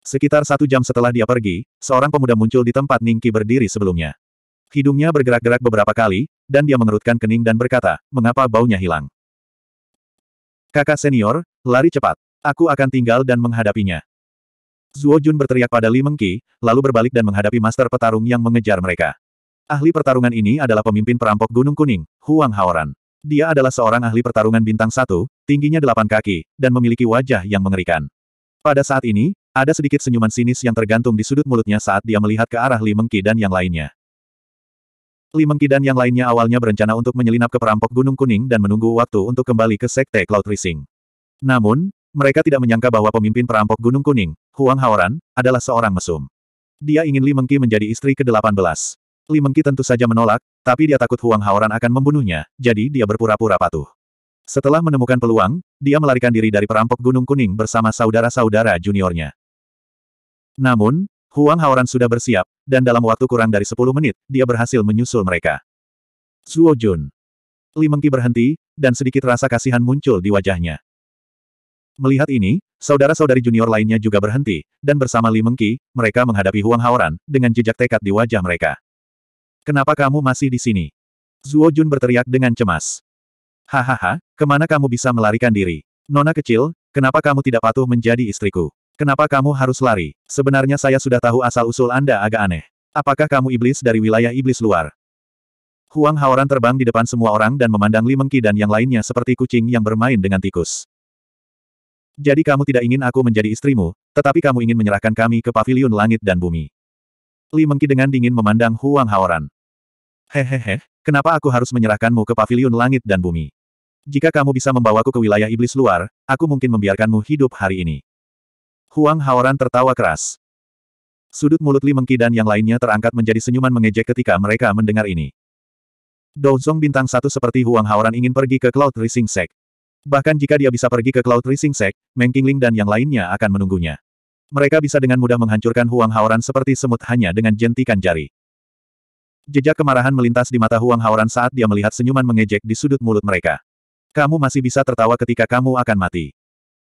Sekitar satu jam setelah dia pergi, seorang pemuda muncul di tempat Ningki berdiri sebelumnya. Hidungnya bergerak-gerak beberapa kali, dan dia mengerutkan kening dan berkata, mengapa baunya hilang? Kakak senior, lari cepat. Aku akan tinggal dan menghadapinya. Zuo Jun berteriak pada Li Mengqi, lalu berbalik dan menghadapi master petarung yang mengejar mereka. Ahli pertarungan ini adalah pemimpin perampok Gunung Kuning, Huang Haoran. Dia adalah seorang ahli pertarungan bintang satu, tingginya delapan kaki, dan memiliki wajah yang mengerikan. Pada saat ini, ada sedikit senyuman sinis yang tergantung di sudut mulutnya saat dia melihat ke arah Li Mengqi dan yang lainnya. Li Mengqi dan yang lainnya awalnya berencana untuk menyelinap ke perampok Gunung Kuning dan menunggu waktu untuk kembali ke Sekte Cloud Rising. Namun, mereka tidak menyangka bahwa pemimpin perampok Gunung Kuning, Huang Haoran, adalah seorang mesum. Dia ingin Li Mengqi menjadi istri ke-18. Li Mengqi tentu saja menolak, tapi dia takut Huang Haoran akan membunuhnya, jadi dia berpura-pura patuh. Setelah menemukan peluang, dia melarikan diri dari perampok Gunung Kuning bersama saudara-saudara juniornya. Namun, Huang Haoran sudah bersiap, dan dalam waktu kurang dari 10 menit, dia berhasil menyusul mereka. Zuo Jun. Li Mengqi berhenti, dan sedikit rasa kasihan muncul di wajahnya. Melihat ini, saudara-saudari junior lainnya juga berhenti, dan bersama Li Mengki, mereka menghadapi Huang Haoran, dengan jejak tekad di wajah mereka. Kenapa kamu masih di sini? Zuo Jun berteriak dengan cemas. Hahaha, kemana kamu bisa melarikan diri? Nona kecil, kenapa kamu tidak patuh menjadi istriku? Kenapa kamu harus lari? Sebenarnya saya sudah tahu asal-usul Anda agak aneh. Apakah kamu iblis dari wilayah iblis luar? Huang Haoran terbang di depan semua orang dan memandang Li Mengki dan yang lainnya seperti kucing yang bermain dengan tikus. Jadi kamu tidak ingin aku menjadi istrimu, tetapi kamu ingin menyerahkan kami ke Paviliun langit dan bumi. Li Mengki dengan dingin memandang Huang Haoran. Hehehe, kenapa aku harus menyerahkanmu ke Paviliun langit dan bumi? Jika kamu bisa membawaku ke wilayah iblis luar, aku mungkin membiarkanmu hidup hari ini. Huang Haoran tertawa keras. Sudut mulut Li Mengki dan yang lainnya terangkat menjadi senyuman mengejek ketika mereka mendengar ini. Douzong bintang satu seperti Huang Haoran ingin pergi ke Cloud Rising Sect. Bahkan jika dia bisa pergi ke Cloud Rising Sect, Meng Qingling dan yang lainnya akan menunggunya. Mereka bisa dengan mudah menghancurkan Huang Haoran seperti semut hanya dengan jentikan jari. Jejak kemarahan melintas di mata Huang Haoran saat dia melihat senyuman mengejek di sudut mulut mereka. Kamu masih bisa tertawa ketika kamu akan mati.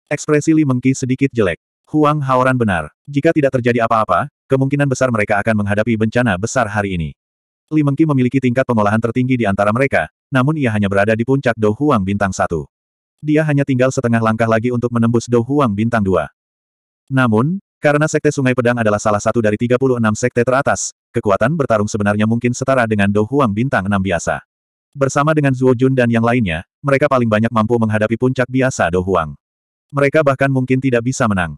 Ekspresi Li Mengki sedikit jelek. Huang Haoran benar. Jika tidak terjadi apa-apa, kemungkinan besar mereka akan menghadapi bencana besar hari ini. Li Mengki memiliki tingkat pengolahan tertinggi di antara mereka, namun ia hanya berada di puncak Dou Huang bintang satu dia hanya tinggal setengah langkah lagi untuk menembus Dou Huang bintang 2. Namun, karena Sekte Sungai Pedang adalah salah satu dari 36 sekte teratas, kekuatan bertarung sebenarnya mungkin setara dengan Dou Huang bintang 6 biasa. Bersama dengan Zuo Jun dan yang lainnya, mereka paling banyak mampu menghadapi puncak biasa Dou Huang. Mereka bahkan mungkin tidak bisa menang.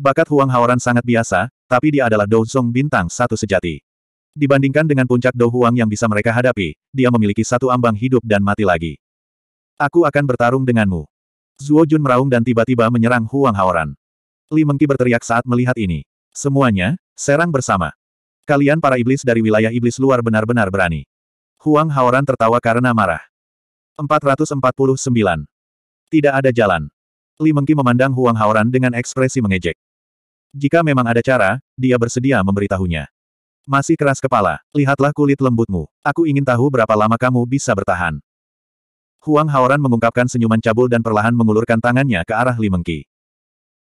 Bakat Huang Haoran sangat biasa, tapi dia adalah Dou Zong bintang satu sejati. Dibandingkan dengan puncak Dou Huang yang bisa mereka hadapi, dia memiliki satu ambang hidup dan mati lagi. Aku akan bertarung denganmu. Zuo Jun meraung dan tiba-tiba menyerang Huang Haoran. Li Mengki berteriak saat melihat ini. Semuanya, serang bersama. Kalian para iblis dari wilayah iblis luar benar-benar berani. Huang Haoran tertawa karena marah. 449. Tidak ada jalan. Li Mengki memandang Huang Haoran dengan ekspresi mengejek. Jika memang ada cara, dia bersedia memberitahunya. Masih keras kepala, lihatlah kulit lembutmu. Aku ingin tahu berapa lama kamu bisa bertahan. Huang Haoran mengungkapkan senyuman cabul dan perlahan mengulurkan tangannya ke arah Li Mengki.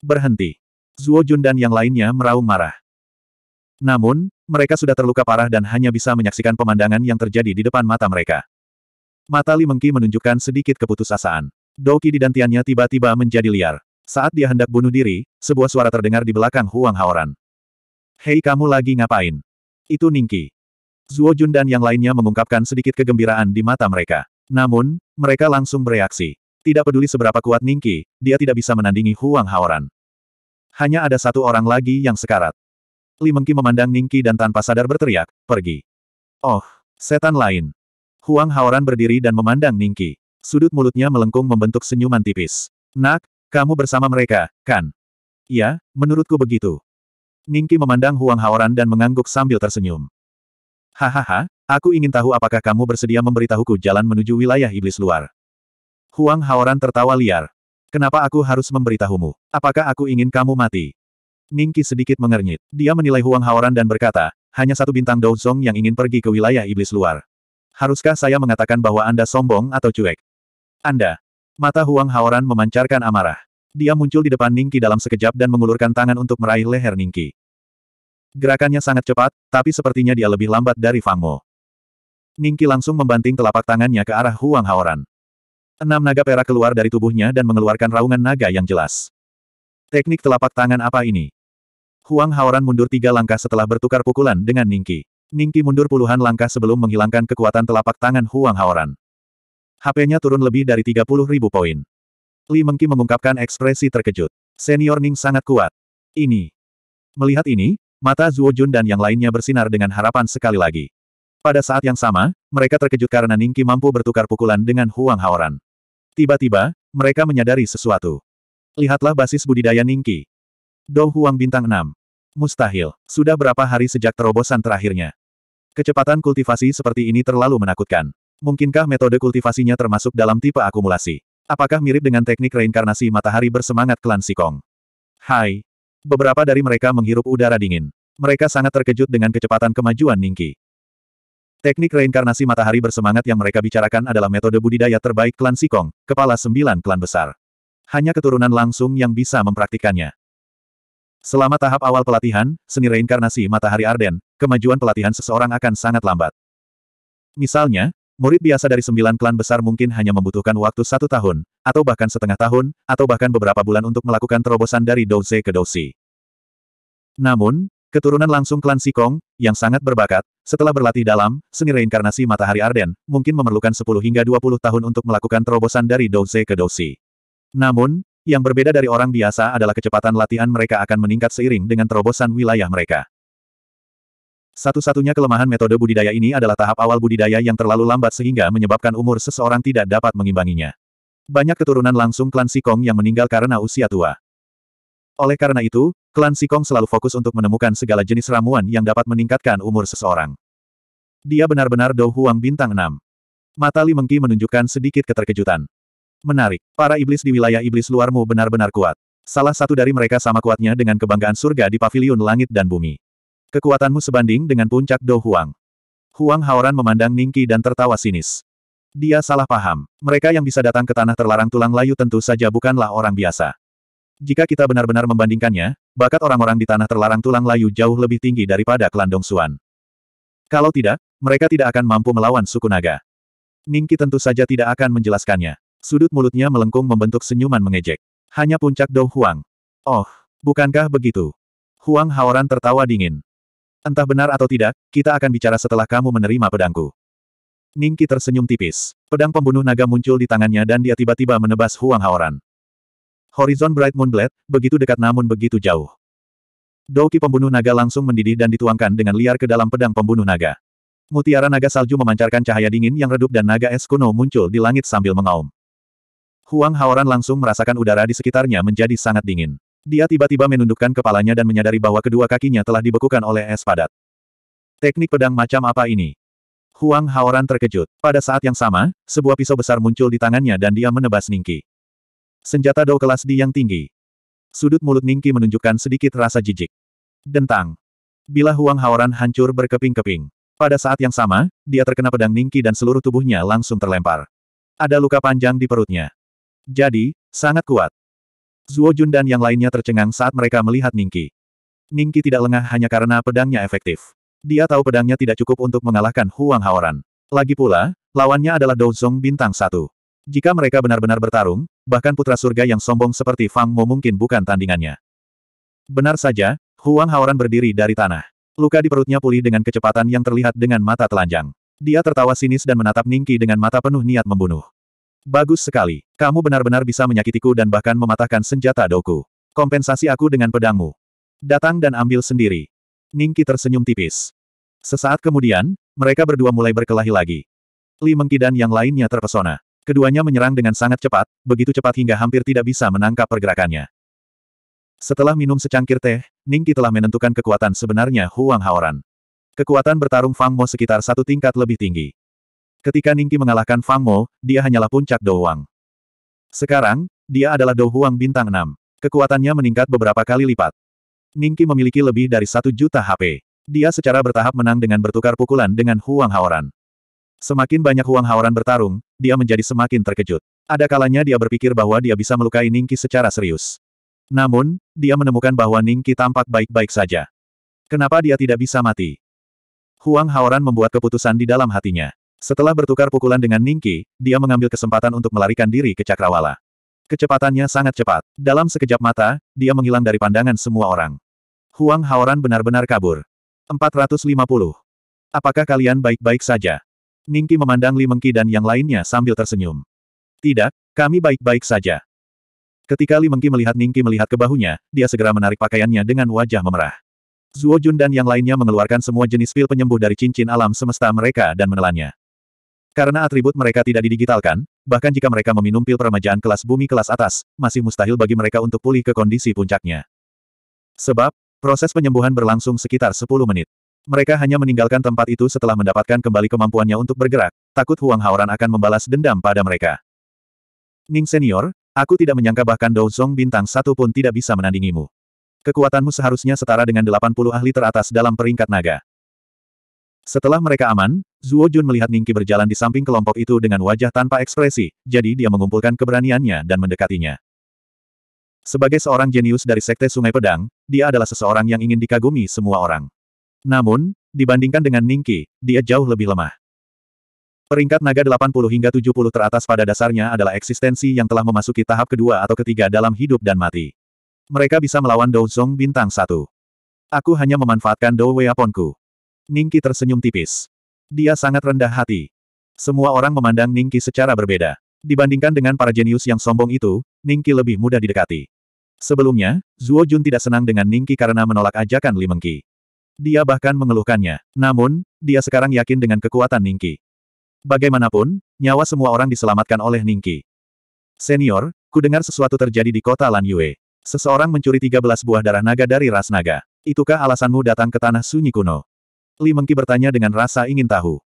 Berhenti. Zuo Jun dan yang lainnya meraung marah. Namun, mereka sudah terluka parah dan hanya bisa menyaksikan pemandangan yang terjadi di depan mata mereka. Mata Li Mengki menunjukkan sedikit keputusasaan. Doki di dantiannya tiba-tiba menjadi liar. Saat dia hendak bunuh diri, sebuah suara terdengar di belakang Huang Haoran. Hei kamu lagi ngapain? Itu Ningki. Zuo Jun dan yang lainnya mengungkapkan sedikit kegembiraan di mata mereka. Namun, mereka langsung bereaksi. Tidak peduli seberapa kuat Ningki, dia tidak bisa menandingi Huang Haoran. Hanya ada satu orang lagi yang sekarat. Li Mengki memandang Ningki dan tanpa sadar berteriak, pergi. Oh, setan lain. Huang Haoran berdiri dan memandang Ningki. Sudut mulutnya melengkung membentuk senyuman tipis. Nak, kamu bersama mereka, kan? Ya, menurutku begitu. Ningki memandang Huang Haoran dan mengangguk sambil tersenyum. Hahaha, Aku ingin tahu apakah kamu bersedia memberitahuku jalan menuju wilayah iblis luar. Huang Haoran tertawa liar. Kenapa aku harus memberitahumu? Apakah aku ingin kamu mati? Ningki sedikit mengernyit. Dia menilai Huang Haoran dan berkata, hanya satu bintang Douzong yang ingin pergi ke wilayah iblis luar. Haruskah saya mengatakan bahwa Anda sombong atau cuek? Anda. Mata Huang Haoran memancarkan amarah. Dia muncul di depan Ningki dalam sekejap dan mengulurkan tangan untuk meraih leher Ningki. Gerakannya sangat cepat, tapi sepertinya dia lebih lambat dari Fang Mo. Ningki langsung membanting telapak tangannya ke arah Huang Haoran. Enam naga perak keluar dari tubuhnya dan mengeluarkan raungan naga yang jelas. Teknik telapak tangan apa ini? Huang Haoran mundur tiga langkah setelah bertukar pukulan dengan Ningki. Ningki mundur puluhan langkah sebelum menghilangkan kekuatan telapak tangan Huang Haoran. HP-nya turun lebih dari 30 ribu poin. Li Mengki mengungkapkan ekspresi terkejut. Senior Ning sangat kuat. Ini. Melihat ini, mata Zuo Jun dan yang lainnya bersinar dengan harapan sekali lagi. Pada saat yang sama, mereka terkejut karena Ningki mampu bertukar pukulan dengan Huang Haoran. Tiba-tiba, mereka menyadari sesuatu. Lihatlah basis budidaya Ningki. Dou Huang bintang 6. Mustahil, sudah berapa hari sejak terobosan terakhirnya. Kecepatan kultivasi seperti ini terlalu menakutkan. Mungkinkah metode kultivasinya termasuk dalam tipe akumulasi? Apakah mirip dengan teknik reinkarnasi matahari bersemangat klan Sikong? Hai. Beberapa dari mereka menghirup udara dingin. Mereka sangat terkejut dengan kecepatan kemajuan Ningki. Teknik reinkarnasi matahari bersemangat yang mereka bicarakan adalah metode budidaya terbaik klan Sikong, kepala sembilan klan besar. Hanya keturunan langsung yang bisa mempraktikannya. Selama tahap awal pelatihan, seni reinkarnasi matahari Arden, kemajuan pelatihan seseorang akan sangat lambat. Misalnya, murid biasa dari sembilan klan besar mungkin hanya membutuhkan waktu satu tahun, atau bahkan setengah tahun, atau bahkan beberapa bulan untuk melakukan terobosan dari Douze ke Douze. Namun, Keturunan langsung klan Sikong, yang sangat berbakat, setelah berlatih dalam, seni reinkarnasi matahari Arden, mungkin memerlukan 10 hingga 20 tahun untuk melakukan terobosan dari Douze ke Douze. Namun, yang berbeda dari orang biasa adalah kecepatan latihan mereka akan meningkat seiring dengan terobosan wilayah mereka. Satu-satunya kelemahan metode budidaya ini adalah tahap awal budidaya yang terlalu lambat sehingga menyebabkan umur seseorang tidak dapat mengimbanginya. Banyak keturunan langsung klan Sikong yang meninggal karena usia tua. Oleh karena itu, klan Sikong selalu fokus untuk menemukan segala jenis ramuan yang dapat meningkatkan umur seseorang. Dia benar-benar Dou Huang bintang 6. Mata Li Mengki menunjukkan sedikit keterkejutan. Menarik, para iblis di wilayah iblis luarmu benar-benar kuat. Salah satu dari mereka sama kuatnya dengan kebanggaan surga di Paviliun langit dan bumi. Kekuatanmu sebanding dengan puncak Dou Huang. Huang Haoran memandang Ningki dan tertawa sinis. Dia salah paham. Mereka yang bisa datang ke tanah terlarang tulang layu tentu saja bukanlah orang biasa. Jika kita benar-benar membandingkannya, bakat orang-orang di tanah terlarang tulang layu jauh lebih tinggi daripada klan Suan. Kalau tidak, mereka tidak akan mampu melawan suku naga. Ningki tentu saja tidak akan menjelaskannya. Sudut mulutnya melengkung membentuk senyuman mengejek. Hanya puncak Dou Huang. Oh, bukankah begitu? Huang Haoran tertawa dingin. Entah benar atau tidak, kita akan bicara setelah kamu menerima pedangku. Ningki tersenyum tipis. Pedang pembunuh naga muncul di tangannya dan dia tiba-tiba menebas Huang Haoran. Horizon Bright Moonblade, begitu dekat namun begitu jauh. Doki pembunuh naga langsung mendidih dan dituangkan dengan liar ke dalam pedang pembunuh naga. Mutiara naga salju memancarkan cahaya dingin yang redup dan naga es kuno muncul di langit sambil mengaum. Huang Haoran langsung merasakan udara di sekitarnya menjadi sangat dingin. Dia tiba-tiba menundukkan kepalanya dan menyadari bahwa kedua kakinya telah dibekukan oleh es padat. Teknik pedang macam apa ini? Huang Haoran terkejut. Pada saat yang sama, sebuah pisau besar muncul di tangannya dan dia menebas Ningki. Senjata dao kelas Di yang tinggi. Sudut mulut Ningki menunjukkan sedikit rasa jijik. Dentang. Bila Huang Haoran hancur berkeping-keping. Pada saat yang sama, dia terkena pedang Ningki dan seluruh tubuhnya langsung terlempar. Ada luka panjang di perutnya. Jadi, sangat kuat. Zuo Jun dan yang lainnya tercengang saat mereka melihat Ningki. Ningki tidak lengah hanya karena pedangnya efektif. Dia tahu pedangnya tidak cukup untuk mengalahkan Huang Haoran. Lagi pula, lawannya adalah Dou Douzong bintang satu. Jika mereka benar-benar bertarung, bahkan putra surga yang sombong seperti Fang Mo mungkin bukan tandingannya. Benar saja, Huang Haoran berdiri dari tanah. Luka di perutnya pulih dengan kecepatan yang terlihat dengan mata telanjang. Dia tertawa sinis dan menatap Ningki dengan mata penuh niat membunuh. Bagus sekali. Kamu benar-benar bisa menyakitiku dan bahkan mematahkan senjata doku. Kompensasi aku dengan pedangmu. Datang dan ambil sendiri. Ningki tersenyum tipis. Sesaat kemudian, mereka berdua mulai berkelahi lagi. Li Mengki dan yang lainnya terpesona. Keduanya menyerang dengan sangat cepat, begitu cepat hingga hampir tidak bisa menangkap pergerakannya. Setelah minum secangkir teh, Ningki telah menentukan kekuatan sebenarnya Huang Haoran. Kekuatan bertarung Fang Mo sekitar satu tingkat lebih tinggi. Ketika Ningki mengalahkan Fang Mo, dia hanyalah puncak Dou Huang. Sekarang, dia adalah Dou Huang bintang 6. Kekuatannya meningkat beberapa kali lipat. Ningki memiliki lebih dari satu juta HP. Dia secara bertahap menang dengan bertukar pukulan dengan Huang Haoran. Semakin banyak Huang Haoran bertarung, dia menjadi semakin terkejut. Ada kalanya dia berpikir bahwa dia bisa melukai Ningki secara serius. Namun, dia menemukan bahwa Ningki tampak baik-baik saja. Kenapa dia tidak bisa mati? Huang Haoran membuat keputusan di dalam hatinya. Setelah bertukar pukulan dengan Ningki, dia mengambil kesempatan untuk melarikan diri ke Cakrawala. Kecepatannya sangat cepat. Dalam sekejap mata, dia menghilang dari pandangan semua orang. Huang Haoran benar-benar kabur. 450. Apakah kalian baik-baik saja? Ningki memandang Li Mengki dan yang lainnya sambil tersenyum. Tidak, kami baik-baik saja. Ketika Li Mengki melihat Ningki melihat ke bahunya, dia segera menarik pakaiannya dengan wajah memerah. Zuo Jun dan yang lainnya mengeluarkan semua jenis pil penyembuh dari cincin alam semesta mereka dan menelannya. Karena atribut mereka tidak didigitalkan, bahkan jika mereka meminum pil peremajaan kelas bumi kelas atas, masih mustahil bagi mereka untuk pulih ke kondisi puncaknya. Sebab, proses penyembuhan berlangsung sekitar 10 menit. Mereka hanya meninggalkan tempat itu setelah mendapatkan kembali kemampuannya untuk bergerak, takut Huang Haoran akan membalas dendam pada mereka. Ning Senior, aku tidak menyangka bahkan Dou Zong bintang satu pun tidak bisa menandingimu. Kekuatanmu seharusnya setara dengan 80 ahli teratas dalam peringkat naga. Setelah mereka aman, Zuo Jun melihat Ningki berjalan di samping kelompok itu dengan wajah tanpa ekspresi, jadi dia mengumpulkan keberaniannya dan mendekatinya. Sebagai seorang jenius dari Sekte Sungai Pedang, dia adalah seseorang yang ingin dikagumi semua orang. Namun, dibandingkan dengan Ningki, dia jauh lebih lemah. Peringkat naga 80 hingga 70 teratas pada dasarnya adalah eksistensi yang telah memasuki tahap kedua atau ketiga dalam hidup dan mati. Mereka bisa melawan Douzong bintang satu. Aku hanya memanfaatkan Dou Weaponku. Ningki tersenyum tipis. Dia sangat rendah hati. Semua orang memandang Ningki secara berbeda. Dibandingkan dengan para jenius yang sombong itu, Ningki lebih mudah didekati. Sebelumnya, Zuo Jun tidak senang dengan Ningki karena menolak ajakan Li Limengki. Dia bahkan mengeluhkannya. Namun, dia sekarang yakin dengan kekuatan Ningki. Bagaimanapun, nyawa semua orang diselamatkan oleh Ningki. Senior, ku dengar sesuatu terjadi di kota Lan Yue. Seseorang mencuri 13 buah darah naga dari ras naga. Itukah alasanmu datang ke tanah sunyi kuno? Li Mengki bertanya dengan rasa ingin tahu.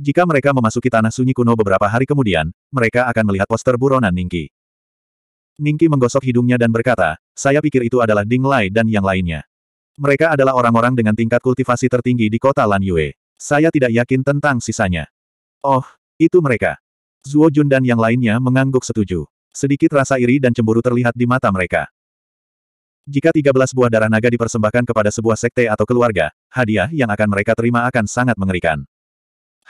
Jika mereka memasuki tanah sunyi kuno beberapa hari kemudian, mereka akan melihat poster buronan Ningki. Ningki menggosok hidungnya dan berkata, saya pikir itu adalah Ding Lai dan yang lainnya. Mereka adalah orang-orang dengan tingkat kultivasi tertinggi di kota Lan Yue. Saya tidak yakin tentang sisanya. Oh, itu mereka. Zuo Jun dan yang lainnya mengangguk setuju. Sedikit rasa iri dan cemburu terlihat di mata mereka. Jika 13 buah darah naga dipersembahkan kepada sebuah sekte atau keluarga, hadiah yang akan mereka terima akan sangat mengerikan.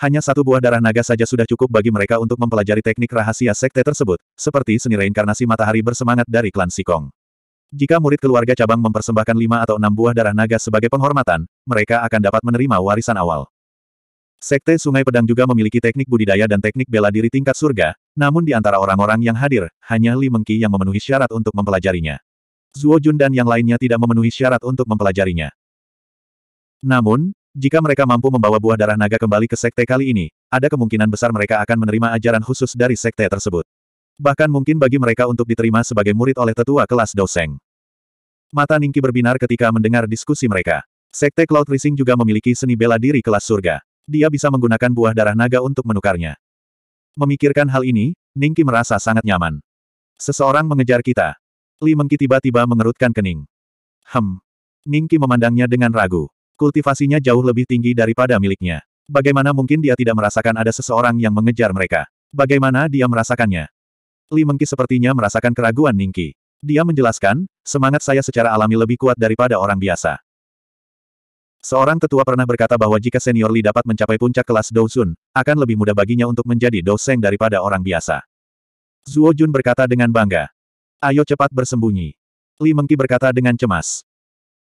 Hanya satu buah darah naga saja sudah cukup bagi mereka untuk mempelajari teknik rahasia sekte tersebut, seperti seni reinkarnasi matahari bersemangat dari klan Sikong. Jika murid keluarga cabang mempersembahkan lima atau enam buah darah naga sebagai penghormatan, mereka akan dapat menerima warisan awal. Sekte Sungai Pedang juga memiliki teknik budidaya dan teknik bela diri tingkat surga, namun di antara orang-orang yang hadir, hanya Li Mengki yang memenuhi syarat untuk mempelajarinya. Zuo Jun dan yang lainnya tidak memenuhi syarat untuk mempelajarinya. Namun, jika mereka mampu membawa buah darah naga kembali ke sekte kali ini, ada kemungkinan besar mereka akan menerima ajaran khusus dari sekte tersebut. Bahkan mungkin bagi mereka untuk diterima sebagai murid oleh tetua kelas Doseng. Mata Ningki berbinar ketika mendengar diskusi mereka. Sekte Cloud Rising juga memiliki seni bela diri kelas surga. Dia bisa menggunakan buah darah naga untuk menukarnya. Memikirkan hal ini, Ningki merasa sangat nyaman. Seseorang mengejar kita. Li Mengki tiba-tiba mengerutkan kening. Hem. Ningki memandangnya dengan ragu. Kultivasinya jauh lebih tinggi daripada miliknya. Bagaimana mungkin dia tidak merasakan ada seseorang yang mengejar mereka? Bagaimana dia merasakannya? Li Mengki sepertinya merasakan keraguan Ningki. Dia menjelaskan, semangat saya secara alami lebih kuat daripada orang biasa. Seorang tetua pernah berkata bahwa jika senior Li dapat mencapai puncak kelas Douzun, akan lebih mudah baginya untuk menjadi Douseng daripada orang biasa. Zuo Jun berkata dengan bangga. Ayo cepat bersembunyi. Li Mengki berkata dengan cemas.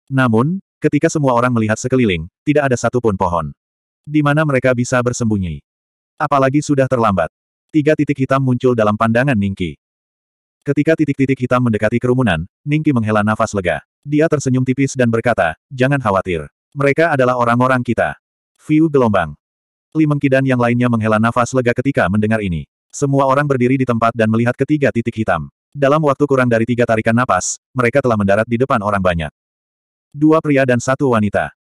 Namun, ketika semua orang melihat sekeliling, tidak ada satupun pohon. Di mana mereka bisa bersembunyi. Apalagi sudah terlambat. Tiga titik hitam muncul dalam pandangan Ningki. Ketika titik-titik hitam mendekati kerumunan, Ningki menghela nafas lega. Dia tersenyum tipis dan berkata, jangan khawatir. Mereka adalah orang-orang kita. View gelombang. Li Mengki dan yang lainnya menghela nafas lega ketika mendengar ini. Semua orang berdiri di tempat dan melihat ketiga titik hitam. Dalam waktu kurang dari tiga tarikan nafas, mereka telah mendarat di depan orang banyak. Dua pria dan satu wanita.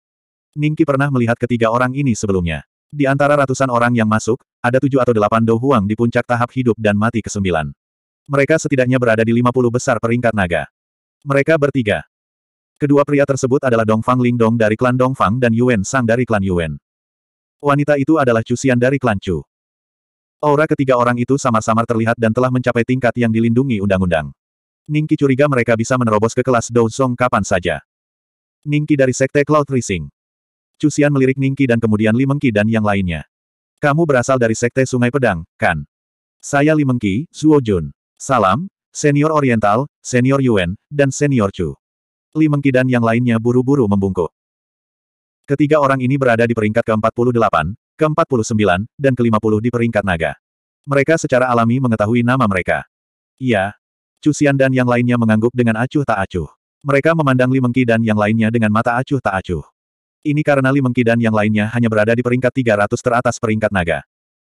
Ningki pernah melihat ketiga orang ini sebelumnya. Di antara ratusan orang yang masuk, ada tujuh atau delapan Dohuang di puncak tahap hidup dan mati kesembilan. Mereka setidaknya berada di lima puluh besar peringkat naga. Mereka bertiga. Kedua pria tersebut adalah Dongfang Lingdong dari klan Dong dan Yuan Sang dari klan Yuan. Wanita itu adalah Cusian dari klan Chu. Aura ketiga orang itu samar-samar terlihat dan telah mencapai tingkat yang dilindungi undang-undang. Ningki curiga mereka bisa menerobos ke kelas Dou Song kapan saja. Ningki dari Sekte Cloud Rising. Cusian melirik Ningki dan kemudian Li Limengki dan yang lainnya. Kamu berasal dari Sekte Sungai Pedang, kan? Saya Li Limengki, Zuo Jun. Salam, Senior Oriental, Senior Yuan, dan Senior Chu. Li Limengki dan yang lainnya buru-buru membungkuk. Ketiga orang ini berada di peringkat ke-48, ke-49, dan ke-50 di peringkat naga. Mereka secara alami mengetahui nama mereka. Iya. Cusian dan yang lainnya mengangguk dengan acuh tak acuh. Mereka memandang Li Limengki dan yang lainnya dengan mata acuh tak acuh. Ini karena Li Mengkidan dan yang lainnya hanya berada di peringkat 300 teratas peringkat naga.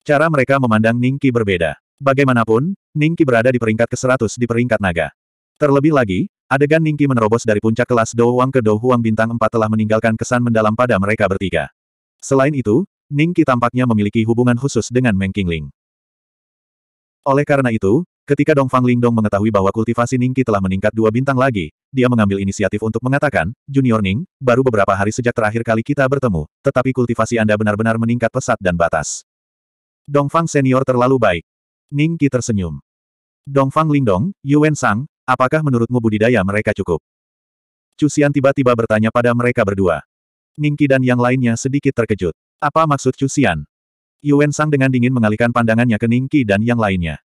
Cara mereka memandang Ningqi berbeda. Bagaimanapun, Ningqi berada di peringkat ke-100 di peringkat naga. Terlebih lagi, adegan Ningqi menerobos dari puncak kelas Douwang ke Douhuang Bintang 4 telah meninggalkan kesan mendalam pada mereka bertiga. Selain itu, Ningqi tampaknya memiliki hubungan khusus dengan Meng Qingling. Oleh karena itu, Ketika Dong Fang Lingdong mengetahui bahwa kultivasi Ningki telah meningkat dua bintang lagi, dia mengambil inisiatif untuk mengatakan, Junior Ning, baru beberapa hari sejak terakhir kali kita bertemu, tetapi kultivasi Anda benar-benar meningkat pesat dan batas. Dong Fang Senior terlalu baik. Ningki tersenyum. Dong Fang Lingdong, Yuan Sang, apakah menurutmu budidaya mereka cukup? Cusian tiba-tiba bertanya pada mereka berdua. Ningki dan yang lainnya sedikit terkejut. Apa maksud Cusian? Yuan Sang dengan dingin mengalihkan pandangannya ke Ningki dan yang lainnya.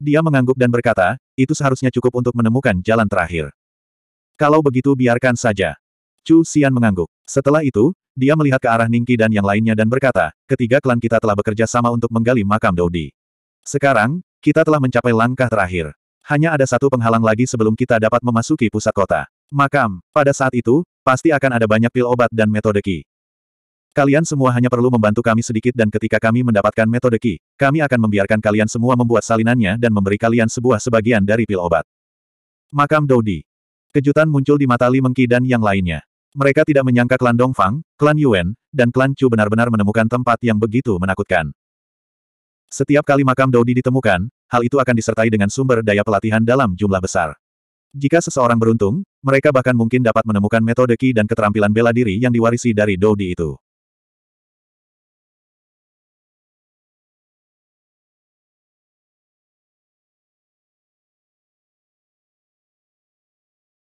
Dia mengangguk dan berkata, itu seharusnya cukup untuk menemukan jalan terakhir. Kalau begitu biarkan saja. Chu Xian mengangguk. Setelah itu, dia melihat ke arah Ningki dan yang lainnya dan berkata, ketiga klan kita telah bekerja sama untuk menggali makam Dodi. Sekarang, kita telah mencapai langkah terakhir. Hanya ada satu penghalang lagi sebelum kita dapat memasuki pusat kota. Makam, pada saat itu, pasti akan ada banyak pil obat dan metode ki. Kalian semua hanya perlu membantu kami sedikit dan ketika kami mendapatkan metode Ki, kami akan membiarkan kalian semua membuat salinannya dan memberi kalian sebuah sebagian dari pil obat. Makam Dodi. Kejutan muncul di mata Li Mengki dan yang lainnya. Mereka tidak menyangka klan Dongfang, klan Yuan, dan klan Chu benar-benar menemukan tempat yang begitu menakutkan. Setiap kali makam Dodi ditemukan, hal itu akan disertai dengan sumber daya pelatihan dalam jumlah besar. Jika seseorang beruntung, mereka bahkan mungkin dapat menemukan metode Ki dan keterampilan bela diri yang diwarisi dari Dodi itu.